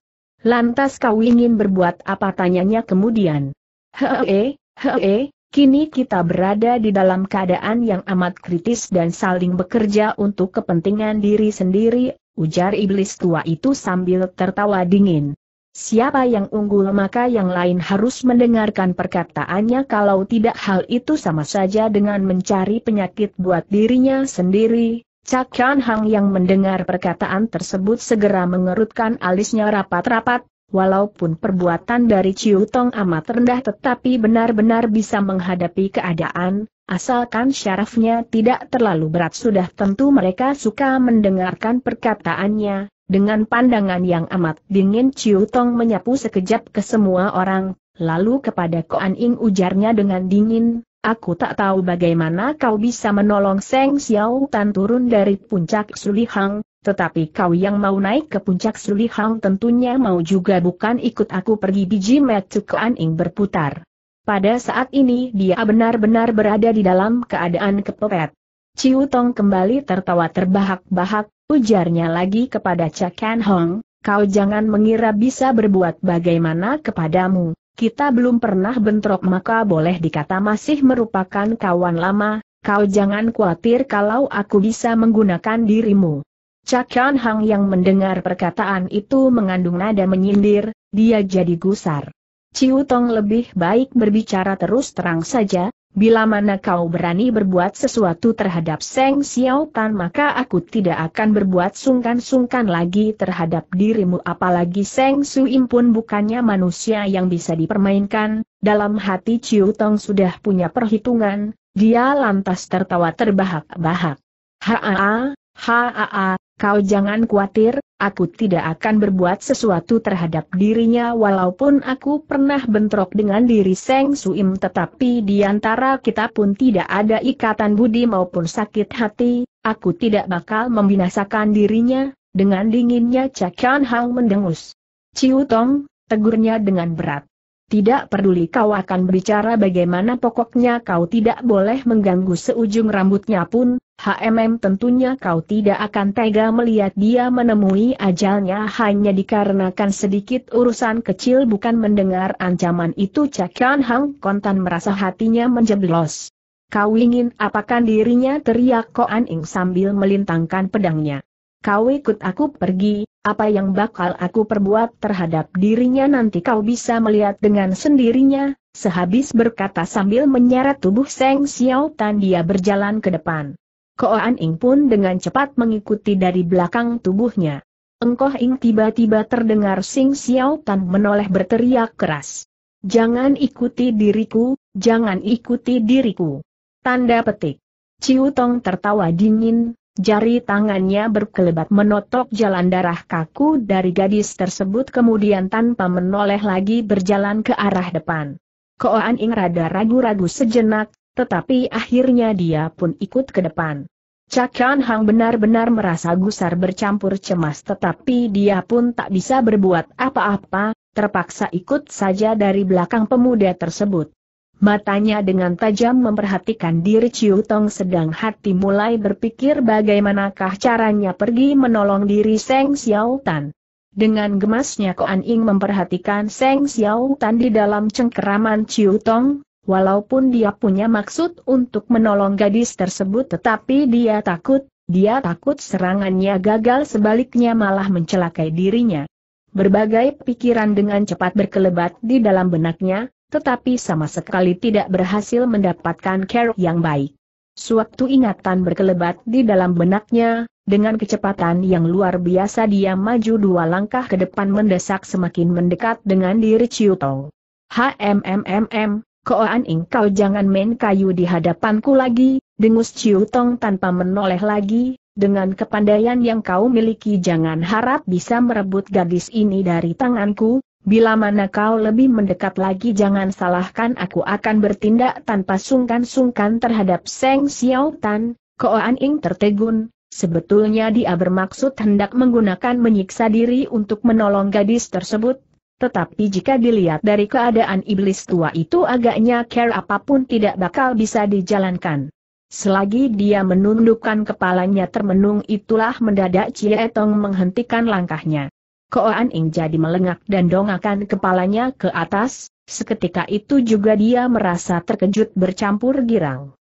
Lantas kau ingin berbuat apa tanyanya kemudian? Hee, hee, Kini kita berada di dalam keadaan yang amat kritis dan saling bekerja untuk kepentingan diri sendiri, ujar iblis tua itu sambil tertawa dingin. Siapa yang unggul maka yang lain harus mendengarkan perkataannya kalau tidak hal itu sama saja dengan mencari penyakit buat dirinya sendiri. Cak Hang yang mendengar perkataan tersebut segera mengerutkan alisnya rapat-rapat, Walaupun perbuatan dari Ciu Tong amat rendah tetapi benar-benar bisa menghadapi keadaan, asalkan syarafnya tidak terlalu berat sudah tentu mereka suka mendengarkan perkataannya, dengan pandangan yang amat dingin Ciu Tong menyapu sekejap ke semua orang, lalu kepada Koan Ing ujarnya dengan dingin, Aku tak tahu bagaimana kau bisa menolong Seng Xiao Tan turun dari puncak Sulihang, tetapi kau yang mau naik ke puncak Hang tentunya mau juga bukan ikut aku pergi biji Metsukoan Ing berputar. Pada saat ini dia benar-benar berada di dalam keadaan kepepet. Ciu Tong kembali tertawa terbahak-bahak, ujarnya lagi kepada Cakan Hong, kau jangan mengira bisa berbuat bagaimana kepadamu. Kita belum pernah bentrok maka boleh dikata masih merupakan kawan lama, kau jangan khawatir kalau aku bisa menggunakan dirimu. Cakian Hang yang mendengar perkataan itu mengandung nada menyindir, dia jadi gusar. Ciu Tong lebih baik berbicara terus terang saja, bila mana kau berani berbuat sesuatu terhadap Seng Xiao Tan maka aku tidak akan berbuat sungkan-sungkan lagi terhadap dirimu apalagi Seng Suim pun bukannya manusia yang bisa dipermainkan, dalam hati Ciu Tong sudah punya perhitungan, dia lantas tertawa terbahak-bahak. Haa, haa, Kau jangan khawatir, aku tidak akan berbuat sesuatu terhadap dirinya walaupun aku pernah bentrok dengan diri Seng Suim tetapi di antara kita pun tidak ada ikatan budi maupun sakit hati, aku tidak bakal membinasakan dirinya, dengan dinginnya Cakian Hang mendengus. Ciu Tong, tegurnya dengan berat. Tidak peduli kau akan berbicara bagaimana pokoknya kau tidak boleh mengganggu seujung rambutnya pun, HMM tentunya kau tidak akan tega melihat dia menemui ajalnya hanya dikarenakan sedikit urusan kecil bukan mendengar ancaman itu Cakian Hang kontan merasa hatinya menjeblos. Kau ingin apakan dirinya teriak Koan Ing sambil melintangkan pedangnya. Kau ikut aku pergi, apa yang bakal aku perbuat terhadap dirinya nanti kau bisa melihat dengan sendirinya, sehabis berkata sambil menyeret tubuh Seng Xiao Tan dia berjalan ke depan. Koan Ing pun dengan cepat mengikuti dari belakang tubuhnya. Engkoh Ing tiba-tiba terdengar Sing Xiao Tan menoleh berteriak keras. Jangan ikuti diriku, jangan ikuti diriku. Tanda petik. Ciu Tong tertawa dingin, Jari tangannya berkelebat menotok jalan darah kaku dari gadis tersebut kemudian tanpa menoleh lagi berjalan ke arah depan. Koan Ing rada ragu-ragu sejenak, tetapi akhirnya dia pun ikut ke depan. Cakan Hang benar-benar merasa gusar bercampur cemas tetapi dia pun tak bisa berbuat apa-apa, terpaksa ikut saja dari belakang pemuda tersebut. Matanya dengan tajam memperhatikan diri Ciu Tong sedang hati mulai berpikir bagaimanakah caranya pergi menolong diri Seng Xiao Tan. Dengan gemasnya Koan Ying memperhatikan Seng Xiao Tan di dalam cengkeraman Ciu Tong, walaupun dia punya maksud untuk menolong gadis tersebut tetapi dia takut, dia takut serangannya gagal sebaliknya malah mencelakai dirinya. Berbagai pikiran dengan cepat berkelebat di dalam benaknya, tetapi sama sekali tidak berhasil mendapatkan care yang baik. Suatu ingatan berkelebat di dalam benaknya, dengan kecepatan yang luar biasa dia maju dua langkah ke depan mendesak semakin mendekat dengan diri Ciutong. HMMMM, koan kau jangan main kayu di hadapanku lagi, dengus Tong tanpa menoleh lagi, dengan kepandaian yang kau miliki jangan harap bisa merebut gadis ini dari tanganku, Bila mana kau lebih mendekat lagi jangan salahkan aku akan bertindak tanpa sungkan-sungkan terhadap Seng Xiao Tan, Koan Ing tertegun, sebetulnya dia bermaksud hendak menggunakan menyiksa diri untuk menolong gadis tersebut, tetapi jika dilihat dari keadaan iblis tua itu agaknya care apapun tidak bakal bisa dijalankan. Selagi dia menundukkan kepalanya termenung itulah mendadak Cie Tong menghentikan langkahnya. Koan Ing jadi melengak dan dongakan kepalanya ke atas, seketika itu juga dia merasa terkejut bercampur girang.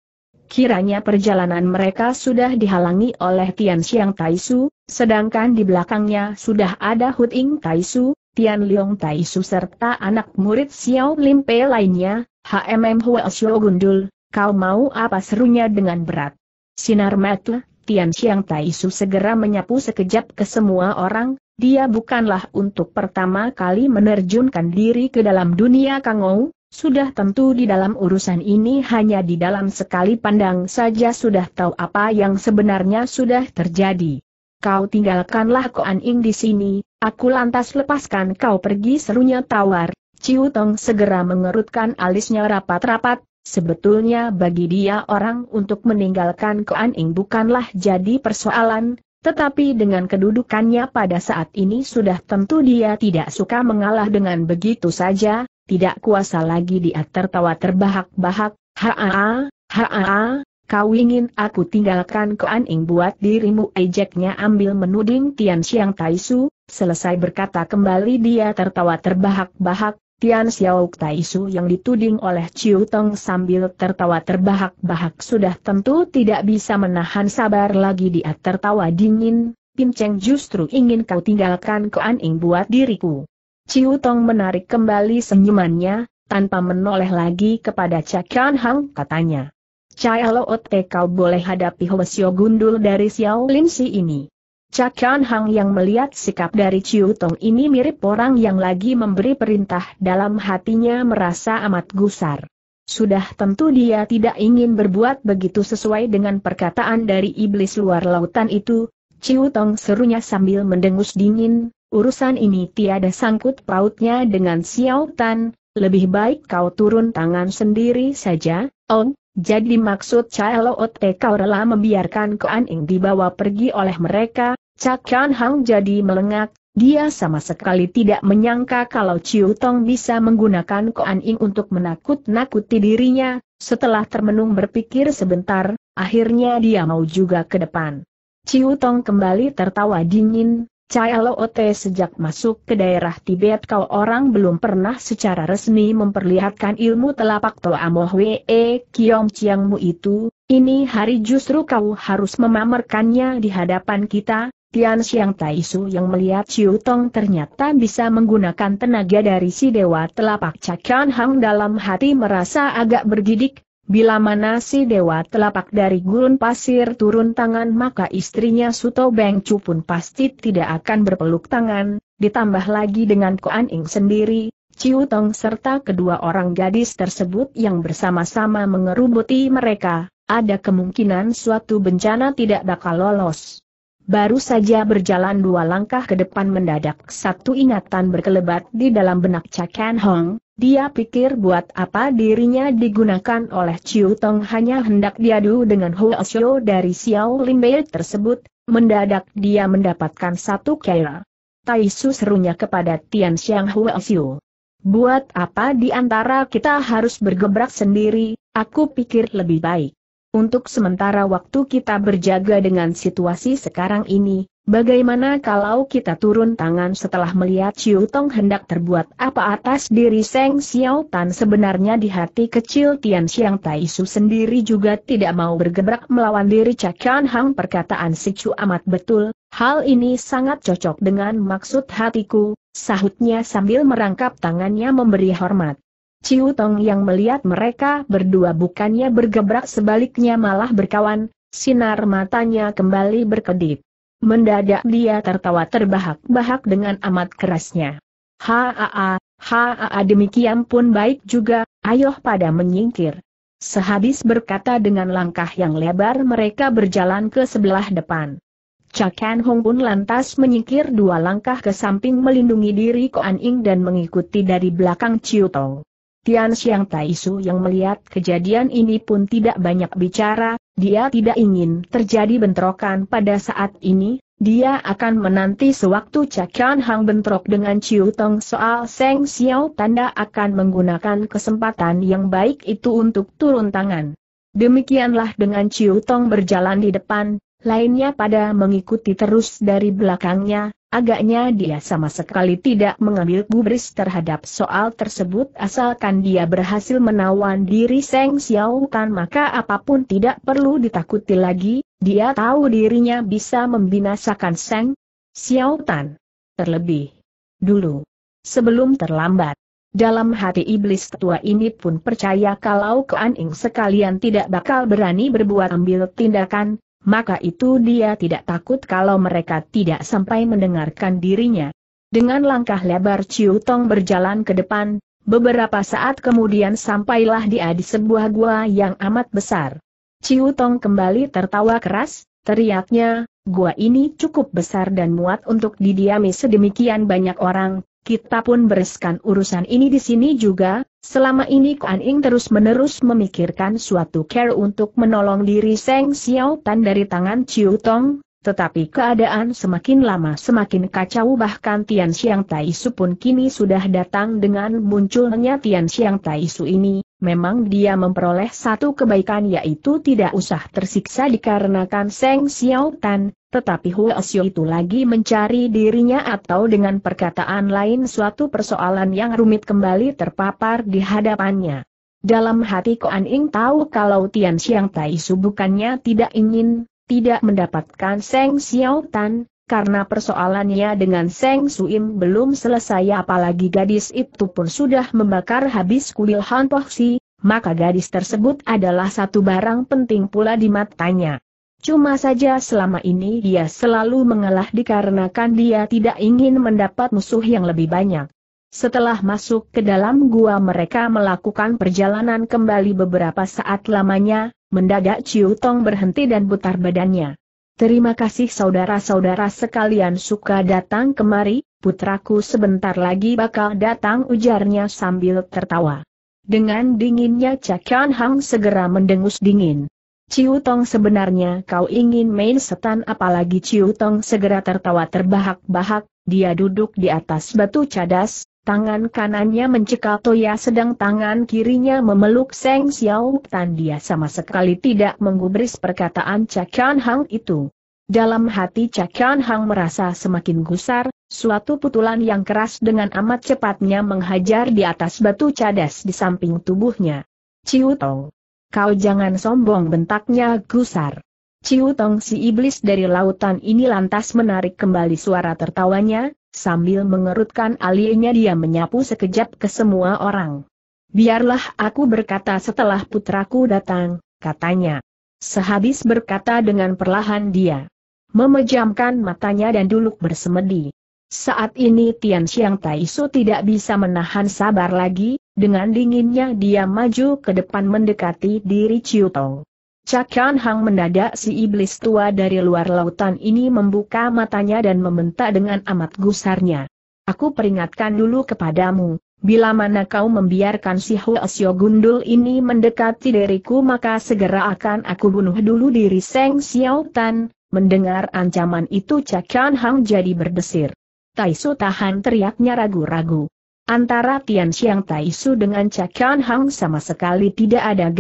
Kiranya perjalanan mereka sudah dihalangi oleh Tian Xiang Taisu, sedangkan di belakangnya sudah ada Hu Ing Taisu, Tian Leong Taisu serta anak murid Xiao Lim Pe lainnya, HMM Hua Xiao Gundul, kau mau apa serunya dengan berat. Sinar mata, Tian Xiang Taisu segera menyapu sekejap ke semua orang, dia bukanlah untuk pertama kali menerjunkan diri ke dalam dunia Kangou, sudah tentu di dalam urusan ini hanya di dalam sekali pandang saja sudah tahu apa yang sebenarnya sudah terjadi. Kau tinggalkanlah Koan Ing di sini, aku lantas lepaskan kau pergi serunya tawar. Ciu Tong segera mengerutkan alisnya rapat-rapat, sebetulnya bagi dia orang untuk meninggalkan Koan Ing bukanlah jadi persoalan, tetapi dengan kedudukannya pada saat ini sudah tentu dia tidak suka mengalah dengan begitu saja, tidak kuasa lagi dia tertawa terbahak-bahak, haa, haa, kau ingin aku tinggalkan keaning buat dirimu ejeknya ambil menuding Tian Xiang Taisu, selesai berkata kembali dia tertawa terbahak-bahak, Tian Xiao Su yang dituding oleh Chiu Tong sambil tertawa terbahak-bahak sudah tentu tidak bisa menahan sabar lagi dia tertawa dingin, Pin Cheng justru ingin kau tinggalkan ke anjing buat diriku. Chiu Tong menarik kembali senyumannya, tanpa menoleh lagi kepada Kian Hang katanya. Cai Lo Ote kau boleh hadapi Hwasyo Gundul dari Xiao Lin Si ini. Cakan Hang yang melihat sikap dari Ciu Tong ini mirip orang yang lagi memberi perintah dalam hatinya merasa amat gusar. Sudah tentu dia tidak ingin berbuat begitu sesuai dengan perkataan dari iblis luar lautan itu, Ciu Tong serunya sambil mendengus dingin, urusan ini tiada sangkut pautnya dengan Xiao Tan, lebih baik kau turun tangan sendiri saja, Ong, jadi maksud Chao Ote eh, kau rela membiarkan Koan Ing dibawa pergi oleh mereka, Cak Chan Hang jadi melengak, dia sama sekali tidak menyangka kalau Chiu Tong bisa menggunakan Koan Ing untuk menakut-nakuti dirinya, setelah termenung berpikir sebentar, akhirnya dia mau juga ke depan. Chiu Tong kembali tertawa dingin, Chai Lote sejak masuk ke daerah Tibet kau orang belum pernah secara resmi memperlihatkan ilmu telapak Toa mohwee Kiong Chiangmu itu, ini hari justru kau harus memamerkannya di hadapan kita, Tian Xiang Taisu yang melihat Chiu Tong ternyata bisa menggunakan tenaga dari si Dewa Telapak Cakian Hang dalam hati merasa agak bergidik, Bila mana si dewa telapak dari gurun pasir turun tangan maka istrinya Suto Bengcu pun pasti tidak akan berpeluk tangan, ditambah lagi dengan Koan Ing sendiri, Ciu Tong serta kedua orang gadis tersebut yang bersama-sama mengerubuti mereka, ada kemungkinan suatu bencana tidak bakal lolos. Baru saja berjalan dua langkah ke depan mendadak satu ingatan berkelebat di dalam benak Cakan Hong, dia pikir buat apa dirinya digunakan oleh Chiu Tong hanya hendak diadu dengan Ho Xiu dari Xiao Limbei tersebut, mendadak dia mendapatkan satu kera. Taisu serunya kepada Tian Xiang Ho Osio. Buat apa di antara kita harus bergebrak sendiri, aku pikir lebih baik. Untuk sementara waktu kita berjaga dengan situasi sekarang ini, bagaimana kalau kita turun tangan setelah melihat Chiu Tong hendak terbuat apa atas diri Seng Xiao Tan sebenarnya di hati kecil Tian Xiang Tai Su sendiri juga tidak mau bergerak melawan diri Cakian Hang perkataan si Chu amat betul, hal ini sangat cocok dengan maksud hatiku, sahutnya sambil merangkap tangannya memberi hormat. Ciu Tong yang melihat mereka berdua bukannya bergebrak sebaliknya malah berkawan, sinar matanya kembali berkedip. Mendadak dia tertawa terbahak-bahak dengan amat kerasnya. Haa, haa demikian pun baik juga, ayoh pada menyingkir. Sehabis berkata dengan langkah yang lebar mereka berjalan ke sebelah depan. Chakan Hong pun lantas menyingkir dua langkah ke samping melindungi diri Koan Ing dan mengikuti dari belakang Ciu Tong. Tian Xiang Taisu yang melihat kejadian ini pun tidak banyak bicara, dia tidak ingin terjadi bentrokan pada saat ini, dia akan menanti sewaktu Cakian Hang bentrok dengan Ciu Tong soal Seng Xiao tanda akan menggunakan kesempatan yang baik itu untuk turun tangan. Demikianlah dengan Ciu Tong berjalan di depan, lainnya pada mengikuti terus dari belakangnya, Agaknya dia sama sekali tidak mengambil gubris terhadap soal tersebut asalkan dia berhasil menawan diri Seng Xiao Tan maka apapun tidak perlu ditakuti lagi, dia tahu dirinya bisa membinasakan Seng Xiao Tan. Terlebih dulu, sebelum terlambat. Dalam hati iblis tua ini pun percaya kalau Kuan sekalian tidak bakal berani berbuat ambil tindakan, maka itu dia tidak takut kalau mereka tidak sampai mendengarkan dirinya. Dengan langkah lebar Ciu Tong berjalan ke depan, beberapa saat kemudian sampailah dia di sebuah gua yang amat besar. Ciu Tong kembali tertawa keras, teriaknya, gua ini cukup besar dan muat untuk didiami sedemikian banyak orang, kita pun bereskan urusan ini di sini juga, Selama ini Kuan Ying terus-menerus memikirkan suatu care untuk menolong diri Seng Xiao Tan dari tangan Chiu Tong, tetapi keadaan semakin lama semakin kacau bahkan Tian Xiang Tai Su pun kini sudah datang dengan munculnya Tian Xiang Tai Su ini, Memang dia memperoleh satu kebaikan yaitu tidak usah tersiksa dikarenakan Seng Xiao Tan, tetapi Xiu itu lagi mencari dirinya atau dengan perkataan lain suatu persoalan yang rumit kembali terpapar di hadapannya. Dalam hati Koan Ing tahu kalau Tian Xiang Tai Su bukannya tidak ingin, tidak mendapatkan Seng Xiao Tan, karena persoalannya dengan Seng Suim belum selesai apalagi gadis itu pun sudah membakar habis kuil Han si, maka gadis tersebut adalah satu barang penting pula di matanya. Cuma saja selama ini dia selalu mengalah dikarenakan dia tidak ingin mendapat musuh yang lebih banyak. Setelah masuk ke dalam gua mereka melakukan perjalanan kembali beberapa saat lamanya, mendadak Ciu Tong berhenti dan putar badannya. Terima kasih saudara-saudara sekalian suka datang kemari, putraku sebentar lagi bakal datang ujarnya sambil tertawa. Dengan dinginnya Cakian Hang segera mendengus dingin. Ciu Tong sebenarnya kau ingin main setan apalagi Ciu Tong segera tertawa terbahak-bahak, dia duduk di atas batu cadas, Tangan kanannya mencekal Toya sedang tangan kirinya memeluk Seng Xiao Tan dia sama sekali tidak menggubris perkataan Cakian Hang itu. Dalam hati Cakian Hang merasa semakin gusar, suatu putulan yang keras dengan amat cepatnya menghajar di atas batu cadas di samping tubuhnya. Ciu Tong. Kau jangan sombong bentaknya gusar. Ciu Tong si iblis dari lautan ini lantas menarik kembali suara tertawanya, Sambil mengerutkan alisnya dia menyapu sekejap ke semua orang. Biarlah aku berkata setelah putraku datang, katanya. Sehabis berkata dengan perlahan dia. Memejamkan matanya dan duluk bersemedi. Saat ini Tian Xiang Taisu tidak bisa menahan sabar lagi, dengan dinginnya dia maju ke depan mendekati diri Chiu Tong. Cakan Hang mendadak si iblis tua dari luar lautan ini membuka matanya dan membentak dengan amat gusarnya. Aku peringatkan dulu kepadamu, bila mana kau membiarkan si Huasyo Gundul ini mendekati diriku maka segera akan aku bunuh dulu diri Seng Xiao Tan. Mendengar ancaman itu Cakan Hang jadi berdesir. Taisu tahan teriaknya ragu-ragu. Antara Tian Xiang Taisu dengan Cakian Hang sama sekali tidak ada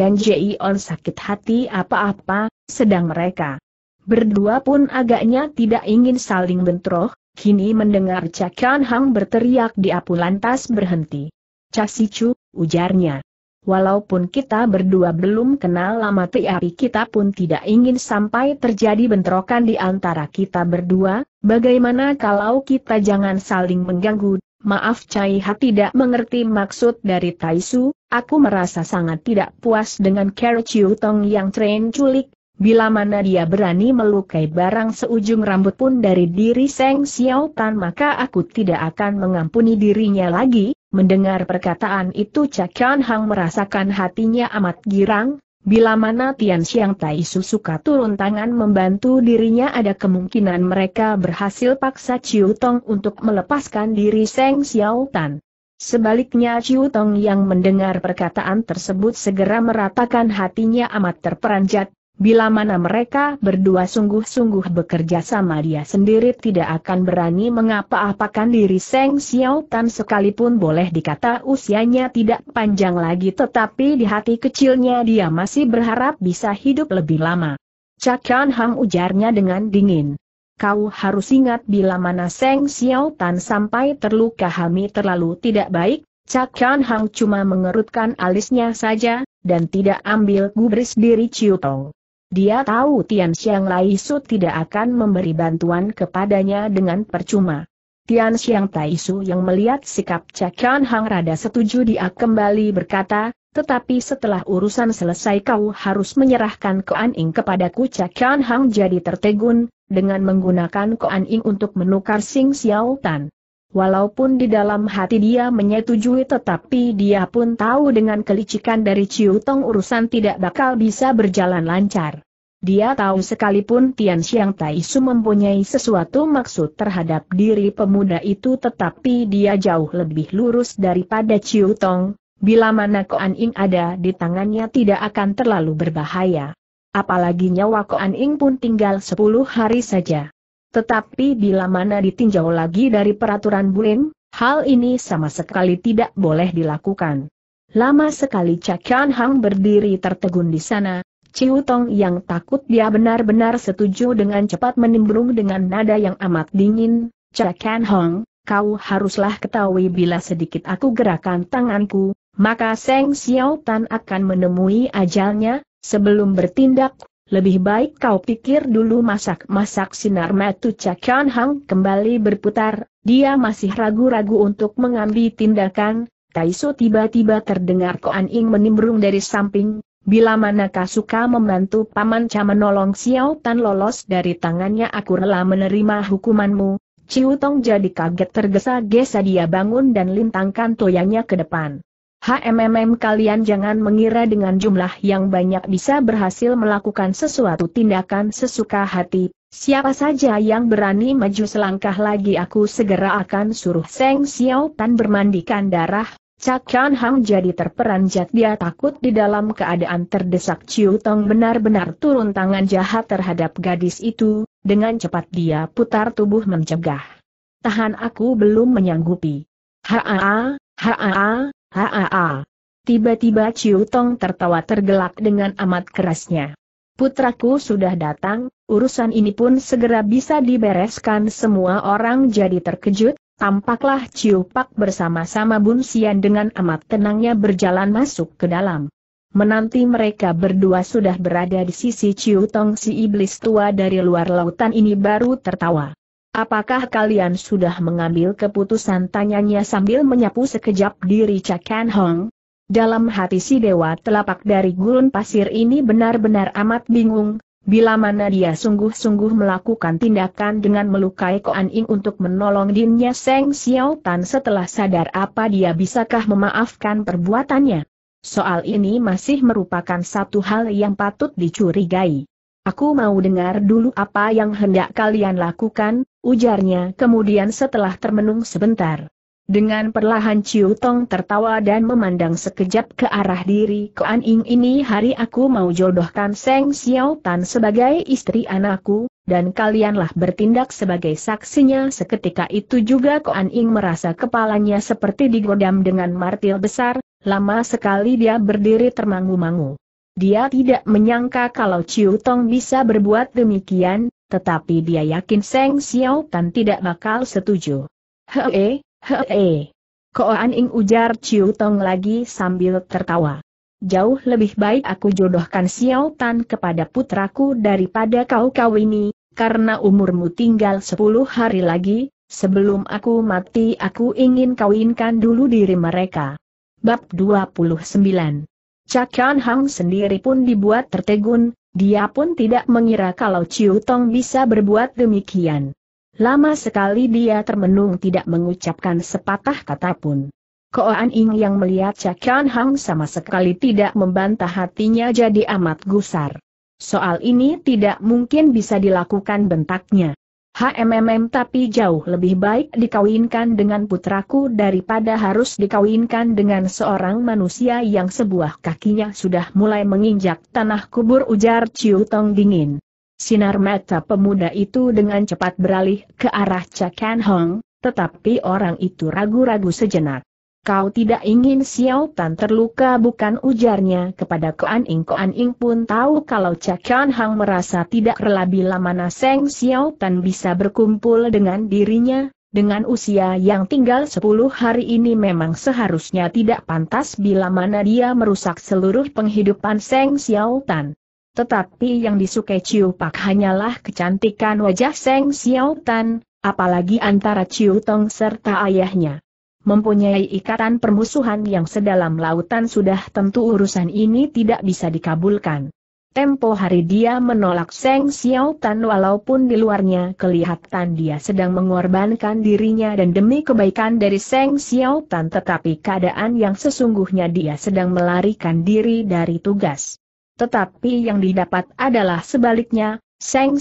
on sakit hati apa-apa, sedang mereka berdua pun agaknya tidak ingin saling bentroh, kini mendengar Cakian Hang berteriak di apu lantas berhenti. Chu, ujarnya. Walaupun kita berdua belum kenal lama tapi kita pun tidak ingin sampai terjadi bentrokan di antara kita berdua, bagaimana kalau kita jangan saling mengganggu, Maaf Cai Ha tidak mengerti maksud dari Tai Su. aku merasa sangat tidak puas dengan Carol Chiu Tong yang tren culik, bila mana dia berani melukai barang seujung rambut pun dari diri Seng Xiao Tan maka aku tidak akan mengampuni dirinya lagi, mendengar perkataan itu Cakian Hang merasakan hatinya amat girang, Bila mana Tian Xiang Tai Su suka turun tangan membantu dirinya ada kemungkinan mereka berhasil paksa Ciu Tong untuk melepaskan diri Seng Xiao Tan. Sebaliknya Ciu Tong yang mendengar perkataan tersebut segera meratakan hatinya amat terperanjat, Bila mana mereka berdua sungguh-sungguh bekerja sama dia sendiri tidak akan berani mengapa-apakan diri Seng Xiao Tan sekalipun boleh dikata usianya tidak panjang lagi tetapi di hati kecilnya dia masih berharap bisa hidup lebih lama. Cakan Hang ujarnya dengan dingin. Kau harus ingat bila mana Seng Xiao Tan sampai terluka Hami terlalu tidak baik, Cakan Hang cuma mengerutkan alisnya saja, dan tidak ambil gubris diri Ciu Tong. Dia tahu Tian Xiang Lai Su tidak akan memberi bantuan kepadanya dengan percuma. Tian Xiang Tai Su yang melihat sikap Cakian Hang rada setuju dia kembali berkata, tetapi setelah urusan selesai kau harus menyerahkan Koan Ing kepadaku Cakian Hang jadi tertegun, dengan menggunakan Koan Ing untuk menukar Sing Xiao Tan. Walaupun di dalam hati dia menyetujui tetapi dia pun tahu dengan kelicikan dari Tong urusan tidak bakal bisa berjalan lancar. Dia tahu sekalipun Tian Xiang Tai Su mempunyai sesuatu maksud terhadap diri pemuda itu tetapi dia jauh lebih lurus daripada Tong. bila mana Koan Ing ada di tangannya tidak akan terlalu berbahaya. Apalagi nyawa Koan Ing pun tinggal 10 hari saja. Tetapi bila mana ditinjau lagi dari peraturan Bulim, hal ini sama sekali tidak boleh dilakukan. Lama sekali Cakian Hang berdiri tertegun di sana, Ciu Tong yang takut dia benar-benar setuju dengan cepat menimbrung dengan nada yang amat dingin, Cakian Hang, kau haruslah ketahui bila sedikit aku gerakan tanganku, maka Seng Xiao Tan akan menemui ajalnya, sebelum bertindak, lebih baik kau pikir dulu masak-masak sinar metu Cakian Hang kembali berputar, dia masih ragu-ragu untuk mengambil tindakan, Taiso tiba-tiba terdengar Koan Ing menimbrung dari samping, Bila mana suka membantu Paman Cha menolong Xiao Tan lolos dari tangannya aku rela menerima hukumanmu. Ciu Tong jadi kaget tergesa-gesa dia bangun dan lintangkan toyanya ke depan. HMMM kalian jangan mengira dengan jumlah yang banyak bisa berhasil melakukan sesuatu tindakan sesuka hati, siapa saja yang berani maju selangkah lagi aku segera akan suruh Seng Xiao Tan bermandikan darah, Cak Chan Hang jadi terperanjat dia takut di dalam keadaan terdesak Ciu Tong benar-benar turun tangan jahat terhadap gadis itu, dengan cepat dia putar tubuh mencegah. Tahan aku belum menyanggupi. Haa, haa, Haa. Tiba-tiba Ciu Tong tertawa tergelak dengan amat kerasnya. Putraku sudah datang, urusan ini pun segera bisa dibereskan semua orang jadi terkejut, tampaklah Ciu Pak bersama-sama Bun Sian dengan amat tenangnya berjalan masuk ke dalam. Menanti mereka berdua sudah berada di sisi Ciu Tong si iblis tua dari luar lautan ini baru tertawa. Apakah kalian sudah mengambil keputusan tanyanya sambil menyapu sekejap diri Chakan Hong? Dalam hati si dewa telapak dari gurun pasir ini benar-benar amat bingung, bila mana dia sungguh-sungguh melakukan tindakan dengan melukai Koan Ing untuk menolong dinnya Seng Xiao Tan setelah sadar apa dia bisakah memaafkan perbuatannya. Soal ini masih merupakan satu hal yang patut dicurigai. Aku mau dengar dulu apa yang hendak kalian lakukan, ujarnya kemudian setelah termenung sebentar. Dengan perlahan Ciu Tong tertawa dan memandang sekejap ke arah diri Koan Ing ini hari aku mau jodohkan Seng Xiao Tan sebagai istri anakku, dan kalianlah bertindak sebagai saksinya seketika itu juga Koan Ing merasa kepalanya seperti digodam dengan martil besar, lama sekali dia berdiri termangu-mangu. Dia tidak menyangka kalau Ciu Tong bisa berbuat demikian, tetapi dia yakin Seng Xiao Tan tidak bakal setuju. Hee, hee. Koan Ing ujar Ciu Tong lagi sambil tertawa. Jauh lebih baik aku jodohkan Xiao Tan kepada putraku daripada kau ini. karena umurmu tinggal sepuluh hari lagi, sebelum aku mati aku ingin kawinkan dulu diri mereka. Bab 29 Cakian Hang sendiri pun dibuat tertegun, dia pun tidak mengira kalau Ciu Tong bisa berbuat demikian. Lama sekali dia termenung tidak mengucapkan sepatah kata pun. Koan Ing yang melihat Cakian Hang sama sekali tidak membantah hatinya jadi amat gusar. Soal ini tidak mungkin bisa dilakukan bentaknya. HMMM tapi jauh lebih baik dikawinkan dengan putraku daripada harus dikawinkan dengan seorang manusia yang sebuah kakinya sudah mulai menginjak tanah kubur ujar Ciu Tong dingin. Sinar mata pemuda itu dengan cepat beralih ke arah Cakan Hong, tetapi orang itu ragu-ragu sejenak. Kau tidak ingin Xiao Tan terluka bukan ujarnya kepada Koan Ing. Koan Ing pun tahu kalau Cakian Hang merasa tidak rela bila mana Seng Xiao Tan bisa berkumpul dengan dirinya, dengan usia yang tinggal sepuluh hari ini memang seharusnya tidak pantas bila mana dia merusak seluruh penghidupan Seng Xiao Tan. Tetapi yang disukai Ciu Pak hanyalah kecantikan wajah Seng Xiao Tan, apalagi antara Ciu Tong serta ayahnya mempunyai ikatan permusuhan yang sedalam lautan sudah tentu urusan ini tidak bisa dikabulkan. Tempo hari dia menolak Seng Xiao Tan walaupun di luarnya kelihatan dia sedang mengorbankan dirinya dan demi kebaikan dari Seng Xiao Tan tetapi keadaan yang sesungguhnya dia sedang melarikan diri dari tugas. Tetapi yang didapat adalah sebaliknya, Seng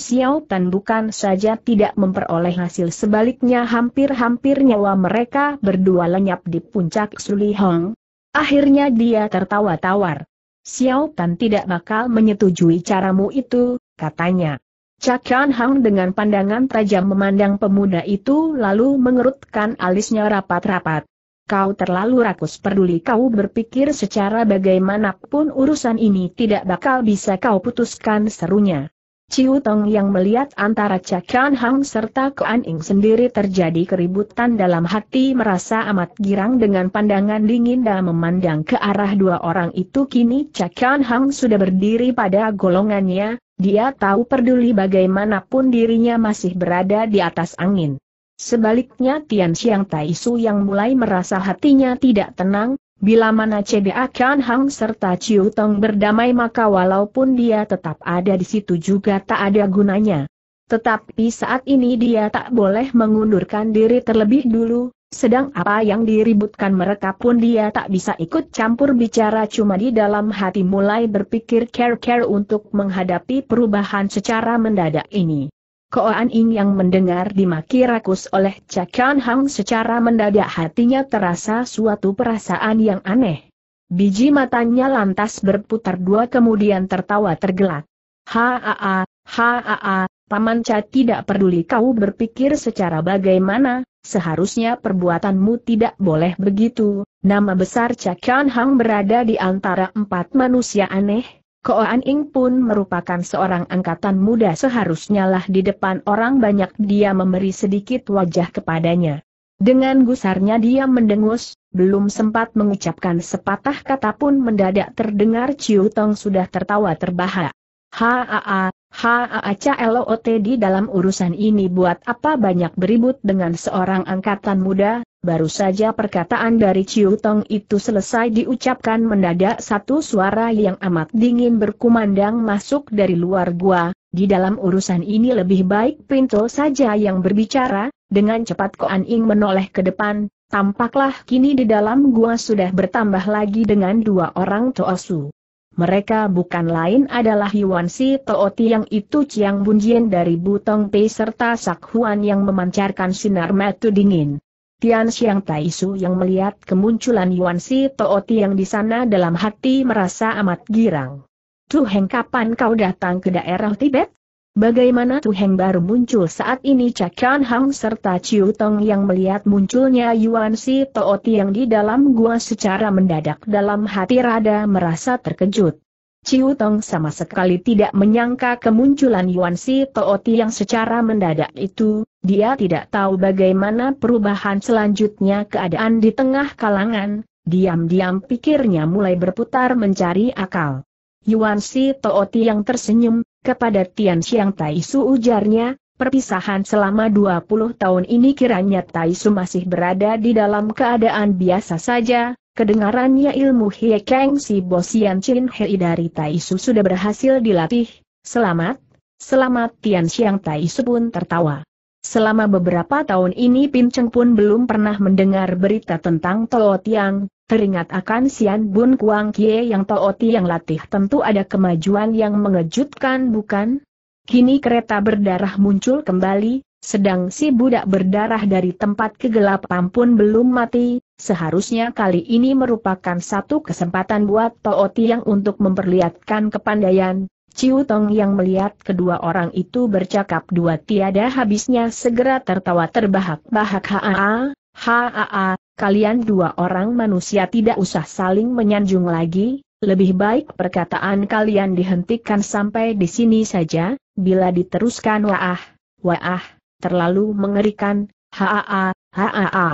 Tan bukan saja tidak memperoleh hasil sebaliknya hampir-hampir nyawa mereka berdua lenyap di puncak Suli Hong. Akhirnya dia tertawa tawar. Xiao Tan tidak bakal menyetujui caramu itu, katanya. Cakran Hang dengan pandangan tajam memandang pemuda itu lalu mengerutkan alisnya rapat-rapat. Kau terlalu rakus peduli kau berpikir secara bagaimanapun urusan ini tidak bakal bisa kau putuskan serunya. Ciu Tong yang melihat antara Cakan Hang serta Kuan Ing sendiri terjadi keributan dalam hati merasa amat girang dengan pandangan dingin dan memandang ke arah dua orang itu kini Cakan Hang sudah berdiri pada golongannya, dia tahu peduli bagaimanapun dirinya masih berada di atas angin. Sebaliknya Tian Xiang Tai Su yang mulai merasa hatinya tidak tenang, Bila mana CDA Kian Hang serta Chiu Tong berdamai maka walaupun dia tetap ada di situ juga tak ada gunanya. Tetapi saat ini dia tak boleh mengundurkan diri terlebih dulu, sedang apa yang diributkan mereka pun dia tak bisa ikut campur bicara cuma di dalam hati mulai berpikir care-care untuk menghadapi perubahan secara mendadak ini. Koan Ing yang mendengar dimaki rakus oleh Cakian Hang secara mendadak hatinya terasa suatu perasaan yang aneh. Biji matanya lantas berputar dua kemudian tertawa tergelak. Haa, haa, Paman Cha tidak peduli kau berpikir secara bagaimana, seharusnya perbuatanmu tidak boleh begitu. Nama besar Cakian Hang berada di antara empat manusia aneh, Koan An Ing pun merupakan seorang angkatan muda seharusnya lah di depan orang banyak dia memberi sedikit wajah kepadanya. Dengan gusarnya dia mendengus, belum sempat mengucapkan sepatah kata pun mendadak terdengar Ciu Tong sudah tertawa terbahak. Haa, haa CLOT di dalam urusan ini buat apa banyak beribut dengan seorang angkatan muda, Baru saja perkataan dari Chiu Tong itu selesai diucapkan mendadak satu suara yang amat dingin berkumandang masuk dari luar gua, di dalam urusan ini lebih baik pintu saja yang berbicara, dengan cepat Koan Ing menoleh ke depan, tampaklah kini di dalam gua sudah bertambah lagi dengan dua orang Toosu. Mereka bukan lain adalah Yuan Si Tooti yang itu Chiang Jian dari Butong Pei serta Sak Huan yang memancarkan sinar metu dingin. Tian Xiang Su yang melihat kemunculan Yuan Si Ti yang di sana dalam hati merasa amat girang. Tuheng kapan kau datang ke daerah Tibet? Bagaimana Tuheng baru muncul saat ini Cakian Hang serta Chiu Tong yang melihat munculnya Yuan Si Ti yang di dalam gua secara mendadak dalam hati rada merasa terkejut. Ciu Tong sama sekali tidak menyangka kemunculan Yuan Si Tooti yang secara mendadak itu, dia tidak tahu bagaimana perubahan selanjutnya keadaan di tengah kalangan, diam-diam pikirnya mulai berputar mencari akal. Yuan Si Tooti yang tersenyum, kepada Tian Xiang Tai Su ujarnya, perpisahan selama 20 tahun ini kiranya Tai Su masih berada di dalam keadaan biasa saja, Kedengarannya ilmu Hie Kang si Bosian Chin Hei dari Taisu sudah berhasil dilatih, selamat, selamat Tian Xiang Taisu pun tertawa. Selama beberapa tahun ini Pinceng pun belum pernah mendengar berita tentang Toh Tiang, teringat akan Sian Bun Kuang Kie yang Toh Tiang latih tentu ada kemajuan yang mengejutkan bukan? Kini kereta berdarah muncul kembali, sedang si budak berdarah dari tempat kegelapan pun belum mati, seharusnya kali ini merupakan satu kesempatan buat Tao Tiang untuk memperlihatkan kepandaian. Ciu Tong yang melihat kedua orang itu bercakap dua tiada habisnya segera tertawa terbahak-bahak haa, haa, kalian dua orang manusia tidak usah saling menyanjung lagi, lebih baik perkataan kalian dihentikan sampai di sini saja, bila diteruskan waah, waah, terlalu mengerikan, haa, haa.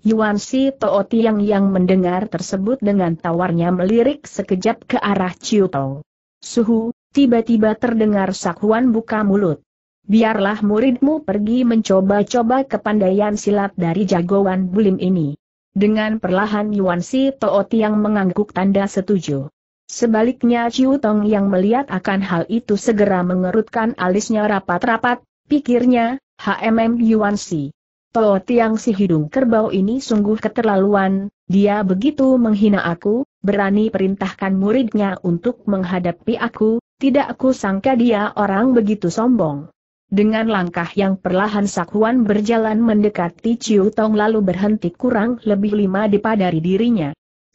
Yuan Si Too Tiang yang mendengar tersebut dengan tawarnya melirik sekejap ke arah Chiu Tong. Suhu, tiba-tiba terdengar sakuan buka mulut. Biarlah muridmu pergi mencoba-coba kepandaian silat dari jagoan bulim ini. Dengan perlahan Yuan Si Too Tiang mengangguk tanda setuju. Sebaliknya Chiu Tong yang melihat akan hal itu segera mengerutkan alisnya rapat-rapat, pikirnya, HMM Yuan Si. Toh tiang si hidung kerbau ini sungguh keterlaluan, dia begitu menghina aku, berani perintahkan muridnya untuk menghadapi aku, tidak aku sangka dia orang begitu sombong. Dengan langkah yang perlahan Sakuan berjalan mendekati Ciu Tong lalu berhenti kurang lebih lima dipadari dirinya. dirinya.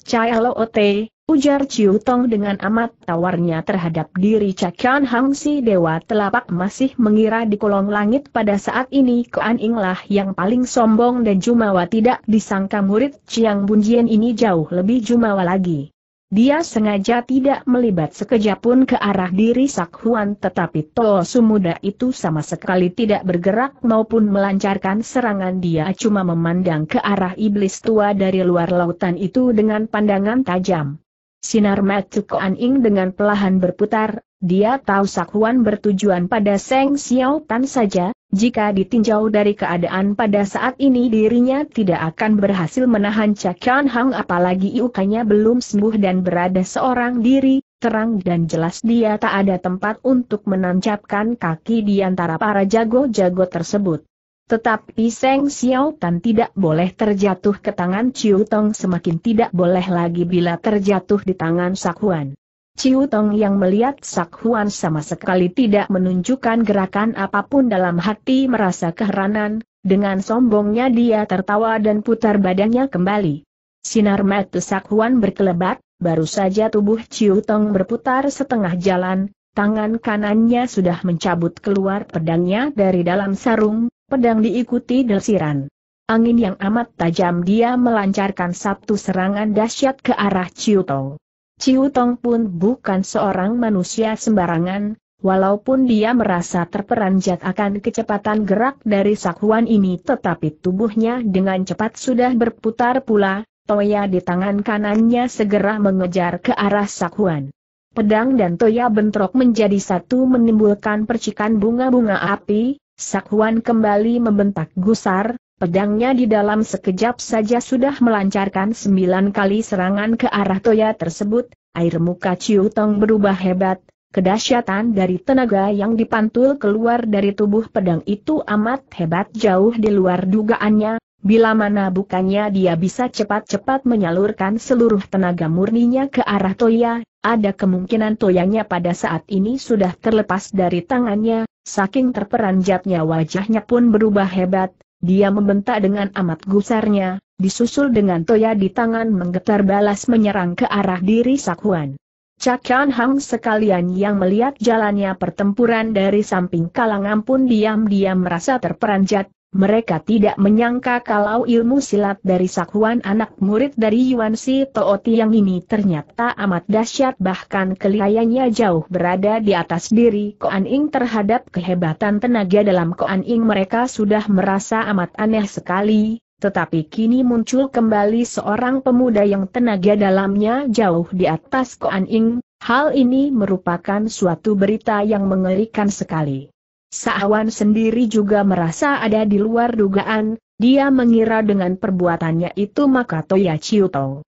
Chai Ote, Ujar Chiu Tong dengan amat tawarnya terhadap diri Cakian Hang Si Dewa Telapak masih mengira di kolong langit pada saat ini Koan Ing lah yang paling sombong dan jumawa tidak disangka murid Chiang Jian ini jauh lebih jumawa lagi. Dia sengaja tidak melibat sekejap pun ke arah diri Sak Huan tetapi Toh Sumuda itu sama sekali tidak bergerak maupun melancarkan serangan dia cuma memandang ke arah iblis tua dari luar lautan itu dengan pandangan tajam. Sinar Matuk Ing dengan pelahan berputar, dia tahu sakuan bertujuan pada Seng Xiao Tan saja, jika ditinjau dari keadaan pada saat ini dirinya tidak akan berhasil menahan Cakian Hang apalagi iukanya belum sembuh dan berada seorang diri, terang dan jelas dia tak ada tempat untuk menancapkan kaki di antara para jago-jago tersebut. Tetapi Seng Xiao Tan tidak boleh terjatuh ke tangan Ciu Tong semakin tidak boleh lagi bila terjatuh di tangan Sak Huan. Ciu Tong yang melihat Sak Huan sama sekali tidak menunjukkan gerakan apapun dalam hati merasa keheranan, dengan sombongnya dia tertawa dan putar badannya kembali. Sinar mata Sak Huan berkelebat, baru saja tubuh Ciu Tong berputar setengah jalan, tangan kanannya sudah mencabut keluar pedangnya dari dalam sarung, pedang diikuti desiran. Angin yang amat tajam dia melancarkan satu serangan dahsyat ke arah Tong. Ciutong. Tong pun bukan seorang manusia sembarangan, walaupun dia merasa terperanjat akan kecepatan gerak dari sakhuan ini tetapi tubuhnya dengan cepat sudah berputar pula, toya di tangan kanannya segera mengejar ke arah sakhuan. Pedang dan toya bentrok menjadi satu menimbulkan percikan bunga-bunga api, Sakuan kembali membentak gusar, pedangnya di dalam sekejap saja sudah melancarkan sembilan kali serangan ke arah Toya tersebut, air muka Ciu Tong berubah hebat, kedahsyatan dari tenaga yang dipantul keluar dari tubuh pedang itu amat hebat jauh di luar dugaannya, bila mana bukannya dia bisa cepat-cepat menyalurkan seluruh tenaga murninya ke arah Toya, ada kemungkinan Toyanya pada saat ini sudah terlepas dari tangannya, Saking terperanjatnya wajahnya pun berubah hebat, dia membentak dengan amat gusarnya, disusul dengan toya di tangan menggetar balas menyerang ke arah diri Sakuan. Cakian Hang sekalian yang melihat jalannya pertempuran dari samping kalangan pun diam-diam merasa terperanjat, mereka tidak menyangka kalau ilmu silat dari Sakuan anak murid dari Yuan Si Tooti yang ini ternyata amat dahsyat bahkan keliayanya jauh berada di atas diri Koan Ing terhadap kehebatan tenaga dalam Koan Ing mereka sudah merasa amat aneh sekali, tetapi kini muncul kembali seorang pemuda yang tenaga dalamnya jauh di atas Koan Ing, hal ini merupakan suatu berita yang mengerikan sekali. Sahwan sendiri juga merasa ada di luar dugaan, dia mengira dengan perbuatannya itu maka Toya Chiuto.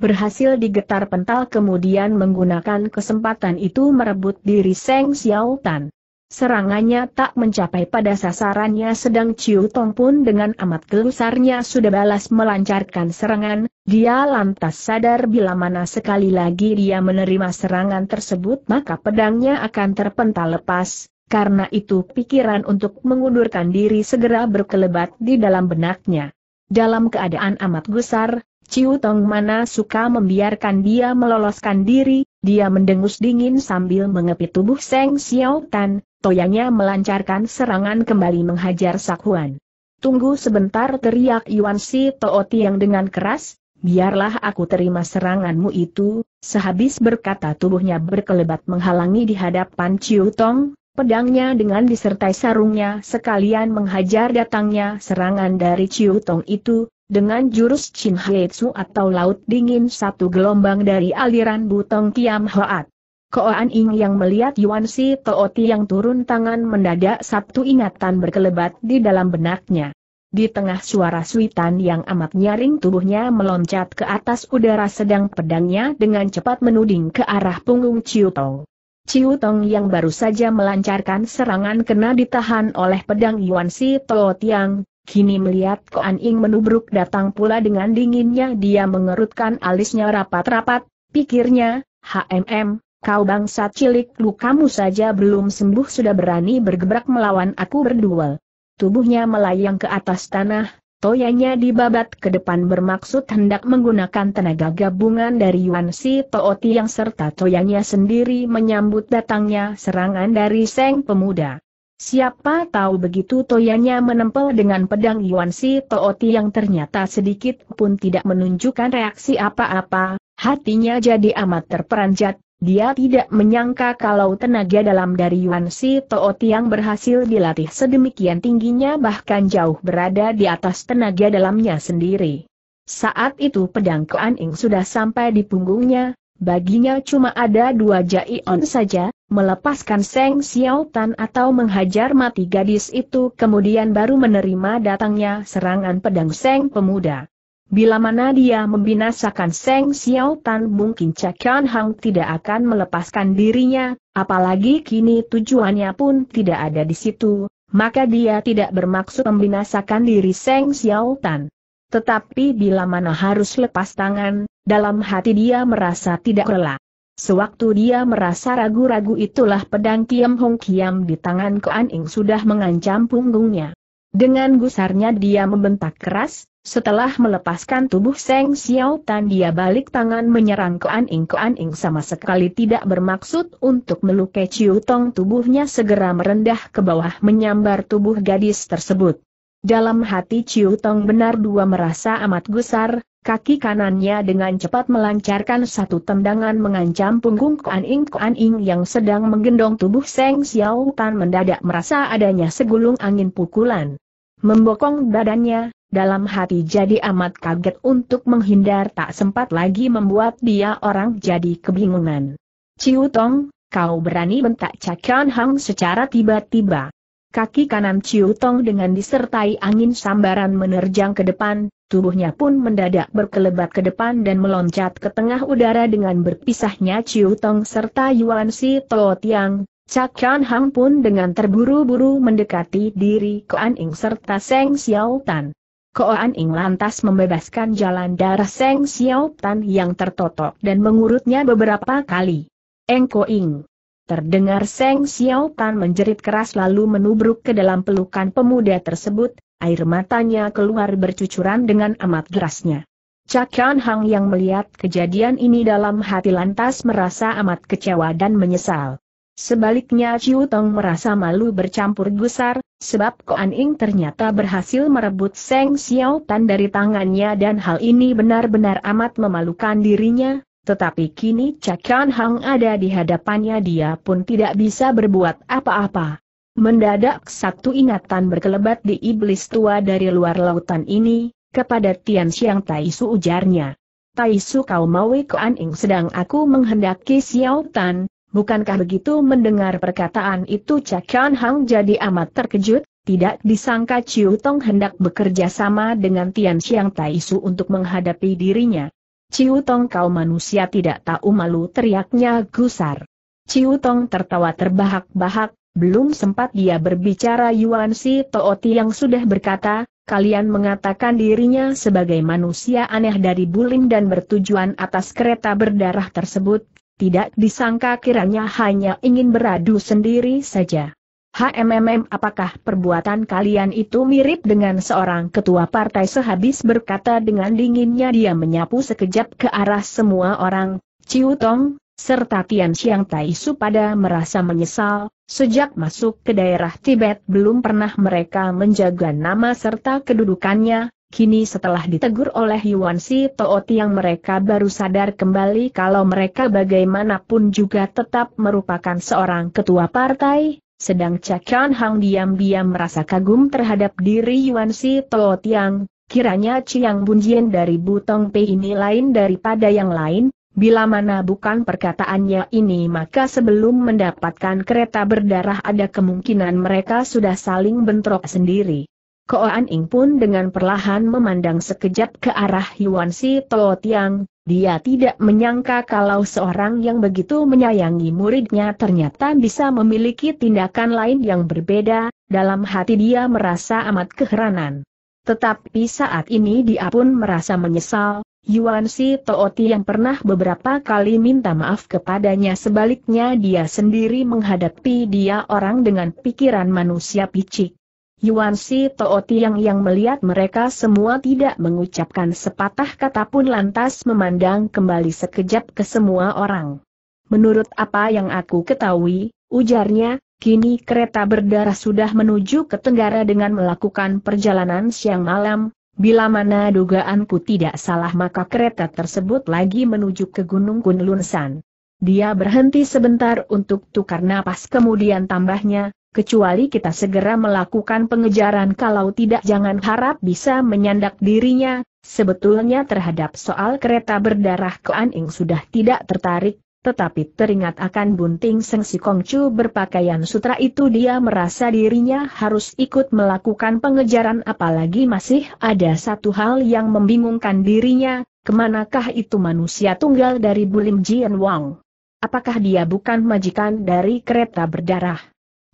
berhasil digetar pental kemudian menggunakan kesempatan itu merebut diri Seng Xiao Tan. Serangannya tak mencapai pada sasarannya sedang Ciu Tong pun dengan amat gelusarnya sudah balas melancarkan serangan, dia lantas sadar bila mana sekali lagi dia menerima serangan tersebut maka pedangnya akan terpental lepas, karena itu pikiran untuk mengundurkan diri segera berkelebat di dalam benaknya. Dalam keadaan amat gusar, Ciu Tong mana suka membiarkan dia meloloskan diri, dia mendengus dingin sambil mengepit tubuh Seng Xiao Tan, toyanya melancarkan serangan kembali menghajar Sakuan. Tunggu sebentar teriak Yuan Si Tooti yang dengan keras, biarlah aku terima seranganmu itu, sehabis berkata tubuhnya berkelebat menghalangi di hadapan Ciu Tong, Pedangnya dengan disertai sarungnya sekalian menghajar datangnya serangan dari Chiu Tong itu, dengan jurus Chin Hetsu atau Laut Dingin satu gelombang dari aliran Butong Kiam Hoat. Koan Ing yang melihat Yuan Si Tooti yang turun tangan mendadak satu ingatan berkelebat di dalam benaknya. Di tengah suara suitan yang amat nyaring tubuhnya meloncat ke atas udara sedang pedangnya dengan cepat menuding ke arah punggung Chiu Tong. Ciu Tong yang baru saja melancarkan serangan kena ditahan oleh pedang Yuan Si Tuo Tiang, kini melihat Koan Ying menubruk datang pula dengan dinginnya dia mengerutkan alisnya rapat-rapat, pikirnya, HMM, kau bangsa cilik lukamu saja belum sembuh sudah berani bergebrak melawan aku berduel. Tubuhnya melayang ke atas tanah, Toyanya dibabat ke depan bermaksud hendak menggunakan tenaga gabungan dari Yuan Si Too Tiang serta Toyanya sendiri menyambut datangnya serangan dari Seng Pemuda. Siapa tahu begitu Toyanya menempel dengan pedang Yuan Si Too Tiang ternyata sedikit pun tidak menunjukkan reaksi apa-apa, hatinya jadi amat terperanjat, dia tidak menyangka kalau tenaga dalam dari Yuan Si Too Tiang berhasil dilatih sedemikian tingginya bahkan jauh berada di atas tenaga dalamnya sendiri. Saat itu pedang Kuan Ing sudah sampai di punggungnya, baginya cuma ada dua on saja, melepaskan Seng Xiao Tan atau menghajar mati gadis itu kemudian baru menerima datangnya serangan pedang Seng Pemuda. Bila mana dia membinasakan Seng Xiao Tan mungkin Cekian Hang tidak akan melepaskan dirinya, apalagi kini tujuannya pun tidak ada di situ, maka dia tidak bermaksud membinasakan diri Seng Xiao Tan. Tetapi bila mana harus lepas tangan, dalam hati dia merasa tidak rela. Sewaktu dia merasa ragu-ragu itulah pedang Kiam Hong Kiam di tangan Koan Ing sudah mengancam punggungnya. Dengan gusarnya dia membentak keras, setelah melepaskan tubuh Seng Xiao Tan dia balik tangan menyerang Kuan Ing Kuan Ing sama sekali tidak bermaksud untuk melukai Chiu Tong tubuhnya segera merendah ke bawah menyambar tubuh gadis tersebut. Dalam hati Chiu Tong benar dua merasa amat gusar, kaki kanannya dengan cepat melancarkan satu tendangan mengancam punggung Kuan Ing Kuan Ing yang sedang menggendong tubuh Seng Xiao Tan mendadak merasa adanya segulung angin pukulan. Membokong badannya, dalam hati jadi amat kaget untuk menghindar tak sempat lagi membuat dia orang jadi kebingungan. Ciu Tong, kau berani bentak Cakian Hang secara tiba-tiba. Kaki kanan Ciu Tong dengan disertai angin sambaran menerjang ke depan, tubuhnya pun mendadak berkelebat ke depan dan meloncat ke tengah udara dengan berpisahnya Ciu Tong serta Yuan Si Tuo Tiang. Cak Kian Hang pun dengan terburu-buru mendekati diri Kuan Ing serta Seng Xiao Tan. Koan Ing lantas membebaskan jalan darah Seng Xiao Tan yang tertotok dan mengurutnya beberapa kali. Engko Ing. Terdengar Seng Xiao Tan menjerit keras lalu menubruk ke dalam pelukan pemuda tersebut, air matanya keluar bercucuran dengan amat derasnya. Cakan Hang yang melihat kejadian ini dalam hati lantas merasa amat kecewa dan menyesal. Sebaliknya Chiu Tong merasa malu bercampur gusar, sebab Koan Ing ternyata berhasil merebut Seng Xiao Tan dari tangannya dan hal ini benar-benar amat memalukan dirinya, tetapi kini Cakran Hang ada di hadapannya dia pun tidak bisa berbuat apa-apa. Mendadak satu ingatan berkelebat di iblis tua dari luar lautan ini, kepada Tian Xiang Tai Su ujarnya. Tai Su kau mau Koan Ing sedang aku menghendaki Xiao Tan, Bukankah begitu mendengar perkataan itu Cakan Hang jadi amat terkejut, tidak disangka Chiu Tong hendak bekerja sama dengan Tian Xiang Su untuk menghadapi dirinya. Ciu Tong kau manusia tidak tahu malu teriaknya gusar. Ciu Tong tertawa terbahak-bahak, belum sempat dia berbicara Yuan Si Tooti yang sudah berkata, kalian mengatakan dirinya sebagai manusia aneh dari Bulim dan bertujuan atas kereta berdarah tersebut, tidak disangka kiranya hanya ingin beradu sendiri saja. HMMM apakah perbuatan kalian itu mirip dengan seorang ketua partai sehabis berkata dengan dinginnya dia menyapu sekejap ke arah semua orang, Ciu Tong, serta Tian Xiang Tai pada merasa menyesal, sejak masuk ke daerah Tibet belum pernah mereka menjaga nama serta kedudukannya, Kini setelah ditegur oleh Yuan Si Toot yang mereka baru sadar kembali kalau mereka bagaimanapun juga tetap merupakan seorang ketua partai, sedang Cakian Hang diam-diam merasa kagum terhadap diri Yuan Si Toot yang, kiranya Chiang Bunjian dari Butong Pei ini lain daripada yang lain, bila mana bukan perkataannya ini maka sebelum mendapatkan kereta berdarah ada kemungkinan mereka sudah saling bentrok sendiri. Koan Ing pun dengan perlahan memandang sekejap ke arah Yuan Si Teo Tiang, dia tidak menyangka kalau seorang yang begitu menyayangi muridnya ternyata bisa memiliki tindakan lain yang berbeda, dalam hati dia merasa amat keheranan. Tetapi saat ini dia pun merasa menyesal, Yuan Si Tooti Tiang pernah beberapa kali minta maaf kepadanya sebaliknya dia sendiri menghadapi dia orang dengan pikiran manusia picik. Yuan Si Tootiang yang melihat mereka semua tidak mengucapkan sepatah kata pun lantas memandang kembali sekejap ke semua orang. Menurut apa yang aku ketahui, ujarnya, kini kereta berdarah sudah menuju ke Tenggara dengan melakukan perjalanan siang malam, bila mana dugaanku tidak salah maka kereta tersebut lagi menuju ke Gunung Kunlunsan. Dia berhenti sebentar untuk tukar napas kemudian tambahnya, kecuali kita segera melakukan pengejaran kalau tidak jangan harap bisa menyandak dirinya, sebetulnya terhadap soal kereta berdarah ke Ing sudah tidak tertarik, tetapi teringat akan bunting Seng Si Kongcu berpakaian sutra itu dia merasa dirinya harus ikut melakukan pengejaran apalagi masih ada satu hal yang membingungkan dirinya, kemanakah itu manusia tunggal dari Bulim Jian Wang? Apakah dia bukan majikan dari kereta berdarah?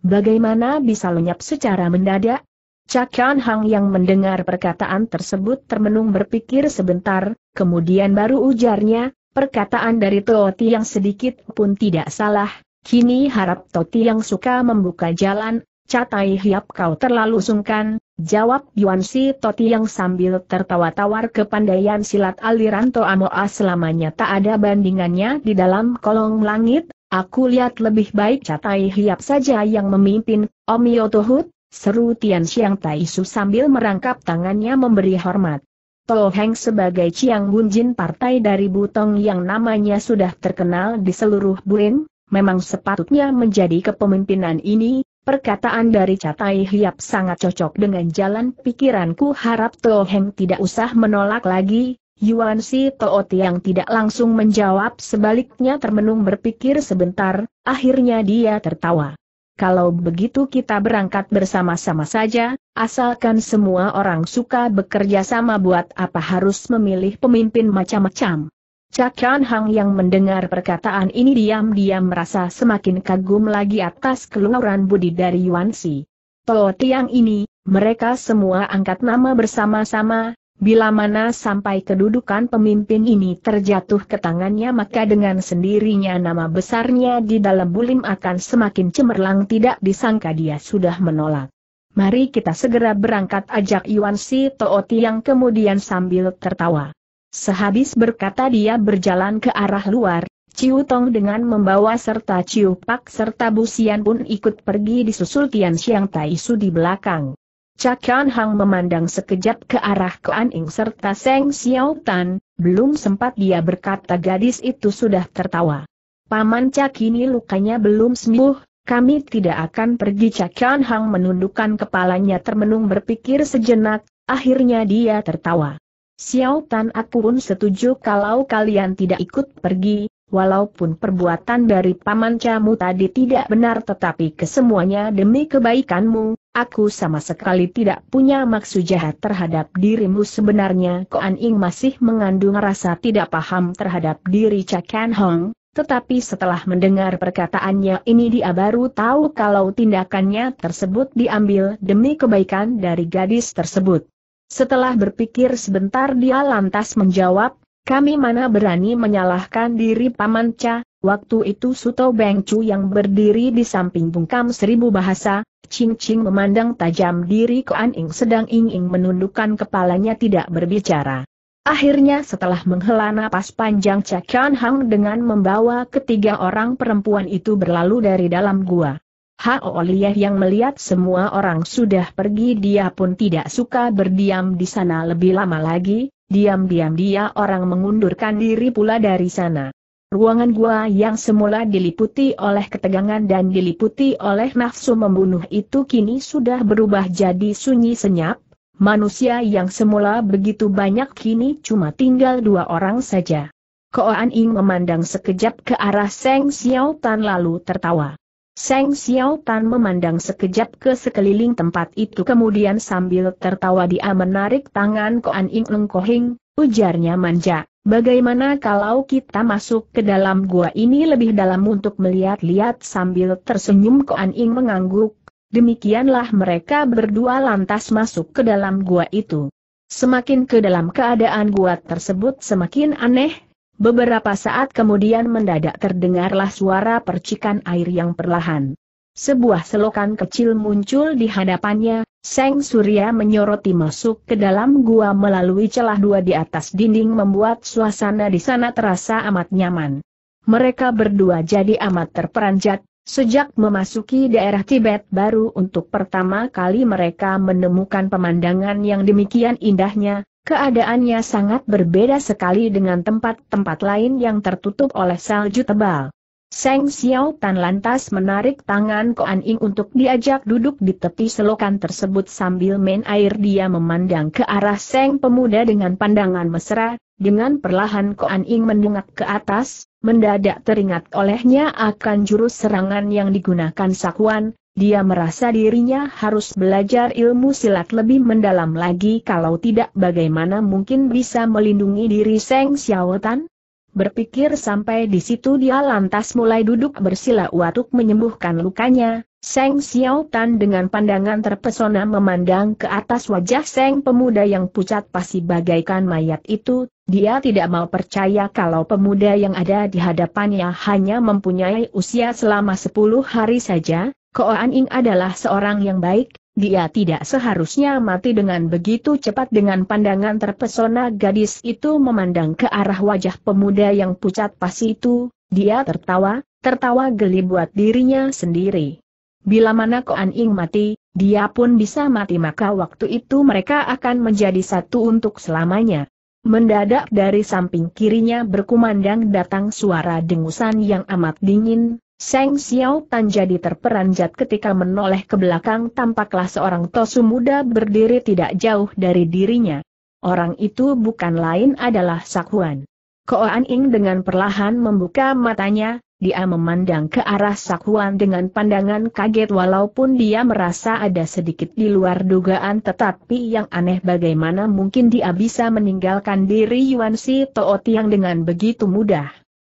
Bagaimana bisa lenyap secara mendadak? Cakian Hang yang mendengar perkataan tersebut termenung berpikir sebentar, kemudian baru ujarnya, perkataan dari Toti yang sedikit pun tidak salah, kini harap Toti yang suka membuka jalan, catai hiap kau terlalu sungkan, jawab Yuan Si Toti yang sambil tertawa tawar kepandaian silat aliran Moa selamanya tak ada bandingannya di dalam kolong langit, Aku lihat lebih baik Catai Hiap saja yang memimpin, Omio Tohut, seru Tian Xiang Su sambil merangkap tangannya memberi hormat. Toh Heng sebagai Chiang Bunjin partai dari Butong yang namanya sudah terkenal di seluruh Buin, memang sepatutnya menjadi kepemimpinan ini, perkataan dari Catai Hiap sangat cocok dengan jalan pikiranku harap Toh tidak usah menolak lagi, Yuan Si Tao Tiang tidak langsung menjawab sebaliknya termenung berpikir sebentar, akhirnya dia tertawa. Kalau begitu kita berangkat bersama-sama saja, asalkan semua orang suka bekerja sama buat apa harus memilih pemimpin macam-macam. Cak Chan Hang yang mendengar perkataan ini diam-diam merasa semakin kagum lagi atas keluaran budi dari Yuan Si. Tao Tiang ini, mereka semua angkat nama bersama-sama, Bila mana sampai kedudukan pemimpin ini terjatuh ke tangannya maka dengan sendirinya nama besarnya di dalam bulim akan semakin cemerlang tidak disangka dia sudah menolak. Mari kita segera berangkat ajak Iwan Si Tooti yang kemudian sambil tertawa. Sehabis berkata dia berjalan ke arah luar, Ciu Tong dengan membawa serta Ciu Pak serta Busian pun ikut pergi disusul Tian Xiang Tai Su di belakang. Cakian Hang memandang sekejap ke arah Kuan Ing serta Seng Xiao Tan, belum sempat dia berkata gadis itu sudah tertawa. Paman Cak ini lukanya belum sembuh, kami tidak akan pergi Cakian Hang menundukkan kepalanya termenung berpikir sejenak, akhirnya dia tertawa. Xiao Tan aku pun setuju kalau kalian tidak ikut pergi, walaupun perbuatan dari Paman Camu tadi tidak benar tetapi kesemuanya demi kebaikanmu, Aku sama sekali tidak punya maksud jahat terhadap dirimu sebenarnya Koan Ing masih mengandung rasa tidak paham terhadap diri Cakan Hong, tetapi setelah mendengar perkataannya ini dia baru tahu kalau tindakannya tersebut diambil demi kebaikan dari gadis tersebut. Setelah berpikir sebentar dia lantas menjawab, kami mana berani menyalahkan diri Paman Cha, waktu itu Suto Beng Chu yang berdiri di samping bungkam seribu bahasa, Ching Ching memandang tajam diri Koan Ing sedang Ing Ing menundukkan kepalanya tidak berbicara. Akhirnya setelah menghela napas panjang Kian Hang dengan membawa ketiga orang perempuan itu berlalu dari dalam gua. Hao Oliyah oh yang melihat semua orang sudah pergi dia pun tidak suka berdiam di sana lebih lama lagi, diam-diam dia orang mengundurkan diri pula dari sana. Ruangan gua yang semula diliputi oleh ketegangan dan diliputi oleh nafsu membunuh itu kini sudah berubah jadi sunyi senyap, manusia yang semula begitu banyak kini cuma tinggal dua orang saja. Koan Ing memandang sekejap ke arah Seng Xiao Tan lalu tertawa. Seng Xiao Tan memandang sekejap ke sekeliling tempat itu kemudian sambil tertawa dia menarik tangan Koan Ing Lengkohing, ujarnya manja. Bagaimana kalau kita masuk ke dalam gua ini lebih dalam untuk melihat-lihat sambil tersenyum Koan Ing mengangguk. Demikianlah mereka berdua lantas masuk ke dalam gua itu. Semakin ke dalam keadaan gua tersebut semakin aneh, beberapa saat kemudian mendadak terdengarlah suara percikan air yang perlahan. Sebuah selokan kecil muncul di hadapannya, Seng Surya menyoroti masuk ke dalam gua melalui celah dua di atas dinding membuat suasana di sana terasa amat nyaman. Mereka berdua jadi amat terperanjat, Sejak memasuki daerah Tibet baru untuk pertama kali mereka menemukan pemandangan yang demikian indahnya, keadaannya sangat berbeda sekali dengan tempat-tempat lain yang tertutup oleh salju tebal. Seng Xiao Tan lantas menarik tangan Koan Ing untuk diajak duduk di tepi selokan tersebut sambil main air dia memandang ke arah Seng pemuda dengan pandangan mesra, dengan perlahan Koan Ing mendungak ke atas, mendadak teringat olehnya akan jurus serangan yang digunakan Sakuan, dia merasa dirinya harus belajar ilmu silat lebih mendalam lagi kalau tidak bagaimana mungkin bisa melindungi diri Seng Xiao Tan? Berpikir sampai di situ dia lantas mulai duduk bersila untuk menyembuhkan lukanya, Seng Xiao Tan dengan pandangan terpesona memandang ke atas wajah Seng pemuda yang pucat pasi bagaikan mayat itu, dia tidak mau percaya kalau pemuda yang ada di hadapannya hanya mempunyai usia selama sepuluh hari saja, Koan Ing adalah seorang yang baik, dia tidak seharusnya mati dengan begitu cepat dengan pandangan terpesona gadis itu memandang ke arah wajah pemuda yang pucat pas itu, dia tertawa, tertawa geli buat dirinya sendiri. Bila mana Koan Ing mati, dia pun bisa mati maka waktu itu mereka akan menjadi satu untuk selamanya. Mendadak dari samping kirinya berkumandang datang suara dengusan yang amat dingin, Seng Xiao Tan jadi terperanjat ketika menoleh ke belakang tampaklah seorang tosu muda berdiri tidak jauh dari dirinya. Orang itu bukan lain adalah Sakuan. Koan Ing dengan perlahan membuka matanya, dia memandang ke arah Sakuan dengan pandangan kaget walaupun dia merasa ada sedikit di luar dugaan tetapi yang aneh bagaimana mungkin dia bisa meninggalkan diri Yuan Si Tooti yang dengan begitu mudah.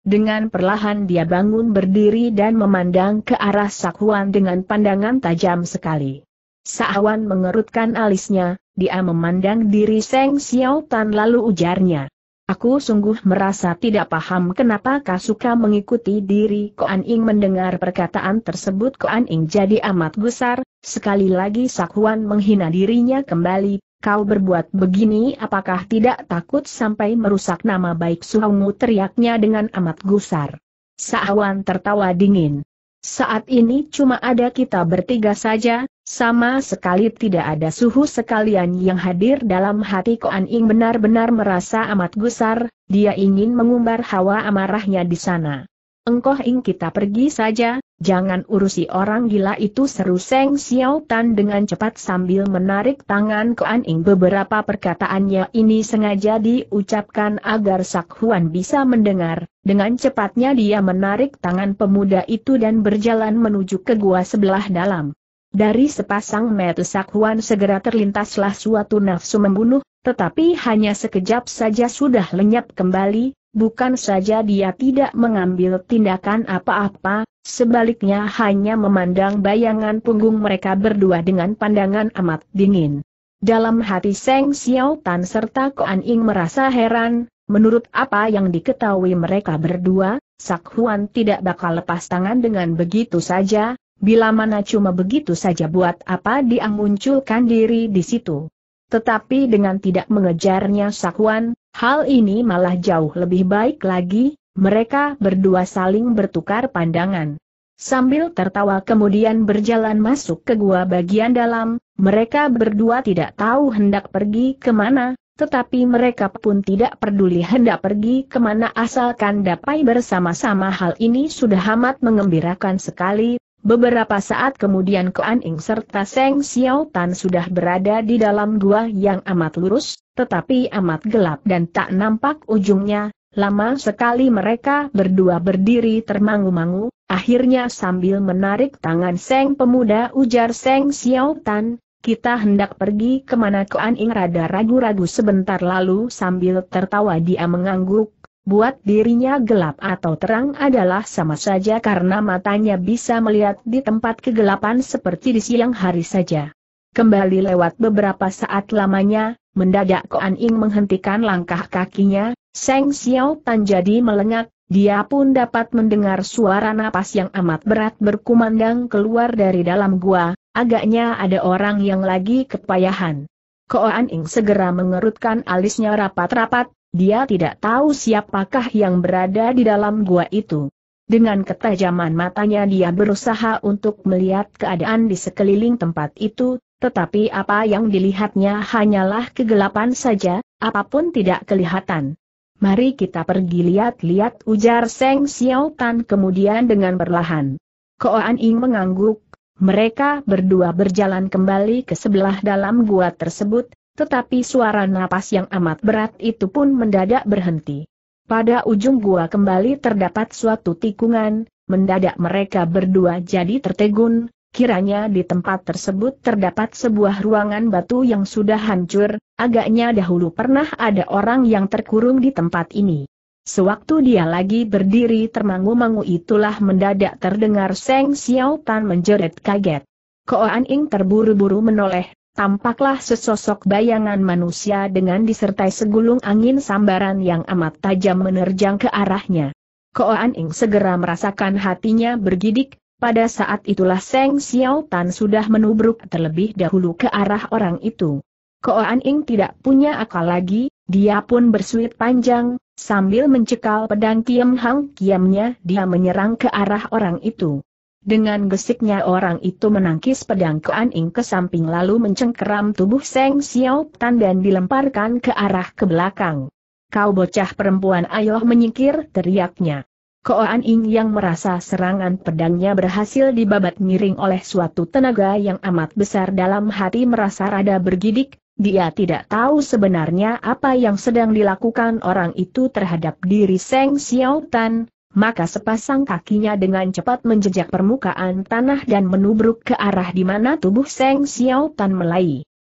Dengan perlahan dia bangun berdiri dan memandang ke arah Sakwan dengan pandangan tajam sekali. Sakwan mengerutkan alisnya, dia memandang diri Seng Xiao Tan lalu ujarnya. Aku sungguh merasa tidak paham kenapa kau suka mengikuti diri Koan Ing mendengar perkataan tersebut Koan Ing jadi amat gusar, sekali lagi Sakwan menghina dirinya kembali, kau berbuat begini apakah tidak takut sampai merusak nama baik suhaumu teriaknya dengan amat gusar. Saawan tertawa dingin. Saat ini cuma ada kita bertiga saja, sama sekali tidak ada suhu sekalian yang hadir dalam hati Koan Ing benar-benar merasa amat gusar, dia ingin mengumbar hawa amarahnya di sana. Engkoh Ing kita pergi saja, Jangan urusi orang gila itu seru Seng Xiao Tan dengan cepat sambil menarik tangan ke Aning beberapa perkataannya ini sengaja diucapkan agar Sak Huan bisa mendengar. Dengan cepatnya dia menarik tangan pemuda itu dan berjalan menuju ke gua sebelah dalam. Dari sepasang mata Sak Huan segera terlintaslah suatu nafsu membunuh, tetapi hanya sekejap saja sudah lenyap kembali, bukan saja dia tidak mengambil tindakan apa-apa, sebaliknya hanya memandang bayangan punggung mereka berdua dengan pandangan amat dingin. Dalam hati Seng Xiao Tan serta Koan Ying merasa heran, menurut apa yang diketahui mereka berdua, Sak Huan tidak bakal lepas tangan dengan begitu saja, bila mana cuma begitu saja buat apa dia munculkan diri di situ. Tetapi dengan tidak mengejarnya Sak Huan, hal ini malah jauh lebih baik lagi, mereka berdua saling bertukar pandangan. Sambil tertawa kemudian berjalan masuk ke gua bagian dalam, mereka berdua tidak tahu hendak pergi kemana, tetapi mereka pun tidak peduli hendak pergi kemana asalkan dapat bersama-sama hal ini sudah amat mengembirakan sekali. Beberapa saat kemudian Kuan Ing serta Seng Xiao Tan sudah berada di dalam gua yang amat lurus, tetapi amat gelap dan tak nampak ujungnya, Lama sekali mereka berdua berdiri termangu-mangu, akhirnya sambil menarik tangan Seng pemuda ujar Seng Xiao Tan, kita hendak pergi kemana An Ing rada ragu-ragu sebentar lalu sambil tertawa dia mengangguk, buat dirinya gelap atau terang adalah sama saja karena matanya bisa melihat di tempat kegelapan seperti di siang hari saja. Kembali lewat beberapa saat lamanya, mendadak Koan Ing menghentikan langkah kakinya, Seng Xiao Tan jadi melengak, dia pun dapat mendengar suara napas yang amat berat berkumandang keluar dari dalam gua, agaknya ada orang yang lagi kepayahan. Koan Ing segera mengerutkan alisnya rapat-rapat, dia tidak tahu siapakah yang berada di dalam gua itu. Dengan ketajaman matanya dia berusaha untuk melihat keadaan di sekeliling tempat itu, tetapi apa yang dilihatnya hanyalah kegelapan saja, apapun tidak kelihatan. Mari kita pergi lihat-lihat ujar Seng Xiao Tan kemudian dengan perlahan. Koan Ing mengangguk, mereka berdua berjalan kembali ke sebelah dalam gua tersebut, tetapi suara napas yang amat berat itu pun mendadak berhenti. Pada ujung gua kembali terdapat suatu tikungan, mendadak mereka berdua jadi tertegun, Kiranya di tempat tersebut terdapat sebuah ruangan batu yang sudah hancur, agaknya dahulu pernah ada orang yang terkurung di tempat ini. Sewaktu dia lagi berdiri termangu-mangu itulah mendadak terdengar Seng Xiao Tan menjerit kaget. Koan Ing terburu-buru menoleh, tampaklah sesosok bayangan manusia dengan disertai segulung angin sambaran yang amat tajam menerjang ke arahnya. Koan Ing segera merasakan hatinya bergidik, pada saat itulah Seng Xiao Tan sudah menubruk terlebih dahulu ke arah orang itu. Koan Ing tidak punya akal lagi, dia pun bersuit panjang, sambil mencekal pedang Kiam Hang Kiamnya dia menyerang ke arah orang itu. Dengan gesiknya orang itu menangkis pedang Koan Ing ke samping lalu mencengkeram tubuh Seng Xiao Tan dan dilemparkan ke arah ke belakang. Kau bocah perempuan ayoh menyingkir teriaknya. Koan An Ing yang merasa serangan pedangnya berhasil dibabat miring oleh suatu tenaga yang amat besar dalam hati merasa rada bergidik, dia tidak tahu sebenarnya apa yang sedang dilakukan orang itu terhadap diri Seng Xiao Tan, maka sepasang kakinya dengan cepat menjejak permukaan tanah dan menubruk ke arah di mana tubuh Seng Xiao Tan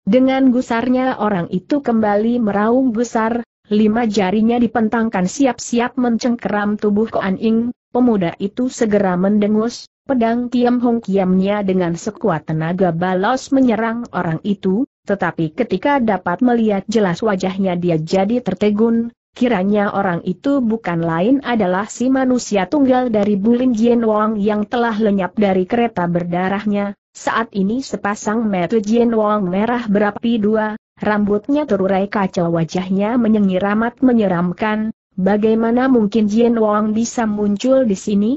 Dengan gusarnya orang itu kembali meraung gusar, lima jarinya dipentangkan siap-siap mencengkeram tubuh Koan Ing, pemuda itu segera mendengus, pedang Kiam Hong Kiamnya dengan sekuat tenaga balas menyerang orang itu, tetapi ketika dapat melihat jelas wajahnya dia jadi tertegun, kiranya orang itu bukan lain adalah si manusia tunggal dari Bulin Jian Wang yang telah lenyap dari kereta berdarahnya, saat ini sepasang metu Jian Wang merah berapi dua, Rambutnya terurai kacau wajahnya menyengir amat menyeramkan, bagaimana mungkin Jien Wong bisa muncul di sini?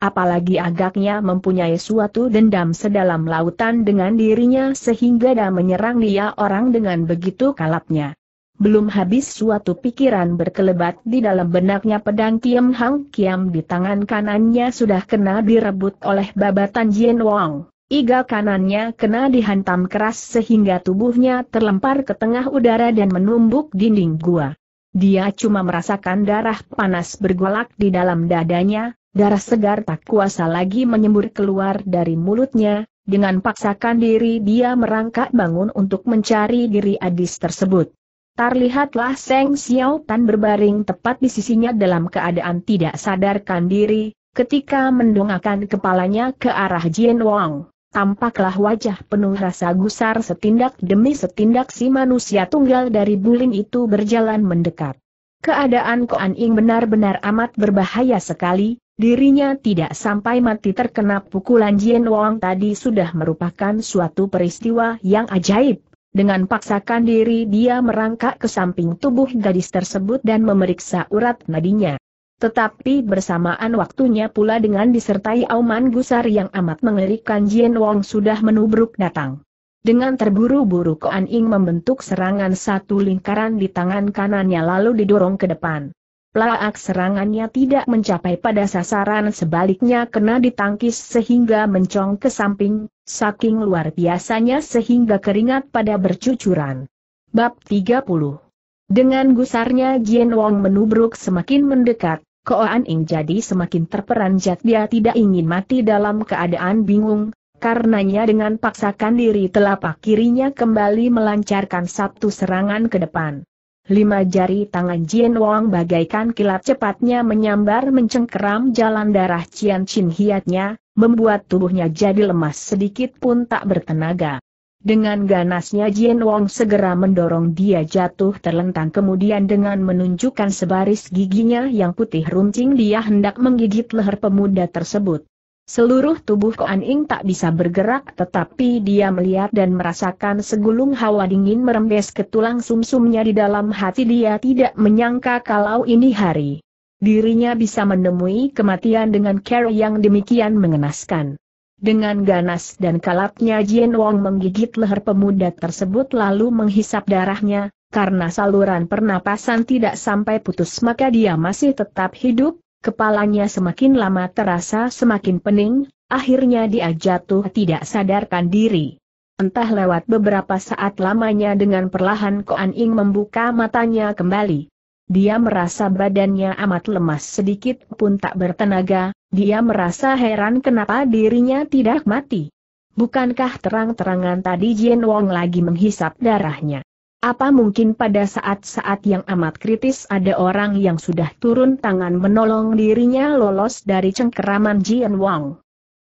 Apalagi agaknya mempunyai suatu dendam sedalam lautan dengan dirinya sehingga dia menyerang dia orang dengan begitu kalapnya. Belum habis suatu pikiran berkelebat di dalam benaknya pedang Kiam Hang Kiam di tangan kanannya sudah kena direbut oleh babatan Jien Wong. Iga kanannya kena dihantam keras sehingga tubuhnya terlempar ke tengah udara dan menumbuk dinding gua. Dia cuma merasakan darah panas bergolak di dalam dadanya, darah segar tak kuasa lagi menyembur keluar dari mulutnya, dengan paksakan diri dia merangkak bangun untuk mencari diri adis tersebut. Terlihatlah Seng Xiao Tan berbaring tepat di sisinya dalam keadaan tidak sadarkan diri, ketika mendongakkan kepalanya ke arah Jin Wang tampaklah wajah penuh rasa gusar setindak demi setindak si manusia tunggal dari Bulin itu berjalan mendekat. Keadaan Koan Ing benar-benar amat berbahaya sekali, dirinya tidak sampai mati terkena pukulan Jien Wong tadi sudah merupakan suatu peristiwa yang ajaib. Dengan paksakan diri dia merangkak ke samping tubuh gadis tersebut dan memeriksa urat nadinya. Tetapi bersamaan waktunya pula dengan disertai auman gusar yang amat mengerikan Jien Wong sudah menubruk datang. Dengan terburu-buru Koan Ing membentuk serangan satu lingkaran di tangan kanannya lalu didorong ke depan. Pelak serangannya tidak mencapai pada sasaran sebaliknya kena ditangkis sehingga mencong ke samping, saking luar biasanya sehingga keringat pada bercucuran. Bab 30 dengan gusarnya Jian Wong menubruk semakin mendekat, Koan Ing jadi semakin terperanjat dia tidak ingin mati dalam keadaan bingung, karenanya dengan paksakan diri telapak kirinya kembali melancarkan satu serangan ke depan. Lima jari tangan Jin Wang bagaikan kilat cepatnya menyambar mencengkeram jalan darah Cian Chin Hiatnya, membuat tubuhnya jadi lemas sedikit pun tak bertenaga. Dengan ganasnya Jin Wong segera mendorong dia jatuh terlentang kemudian dengan menunjukkan sebaris giginya yang putih runcing dia hendak menggigit leher pemuda tersebut. Seluruh tubuh Koan Ing tak bisa bergerak tetapi dia melihat dan merasakan segulung hawa dingin merembes ke tulang sumsumnya di dalam hati dia tidak menyangka kalau ini hari. Dirinya bisa menemui kematian dengan cara yang demikian mengenaskan. Dengan ganas dan kalapnya Jin Wong menggigit leher pemuda tersebut lalu menghisap darahnya, karena saluran pernapasan tidak sampai putus maka dia masih tetap hidup, kepalanya semakin lama terasa semakin pening, akhirnya dia jatuh tidak sadarkan diri. Entah lewat beberapa saat lamanya dengan perlahan Koan Ing membuka matanya kembali. Dia merasa badannya amat lemas sedikit pun tak bertenaga, dia merasa heran kenapa dirinya tidak mati. Bukankah terang-terangan tadi Jian Wong lagi menghisap darahnya? Apa mungkin pada saat-saat yang amat kritis ada orang yang sudah turun tangan menolong dirinya lolos dari cengkeraman Jian Wang?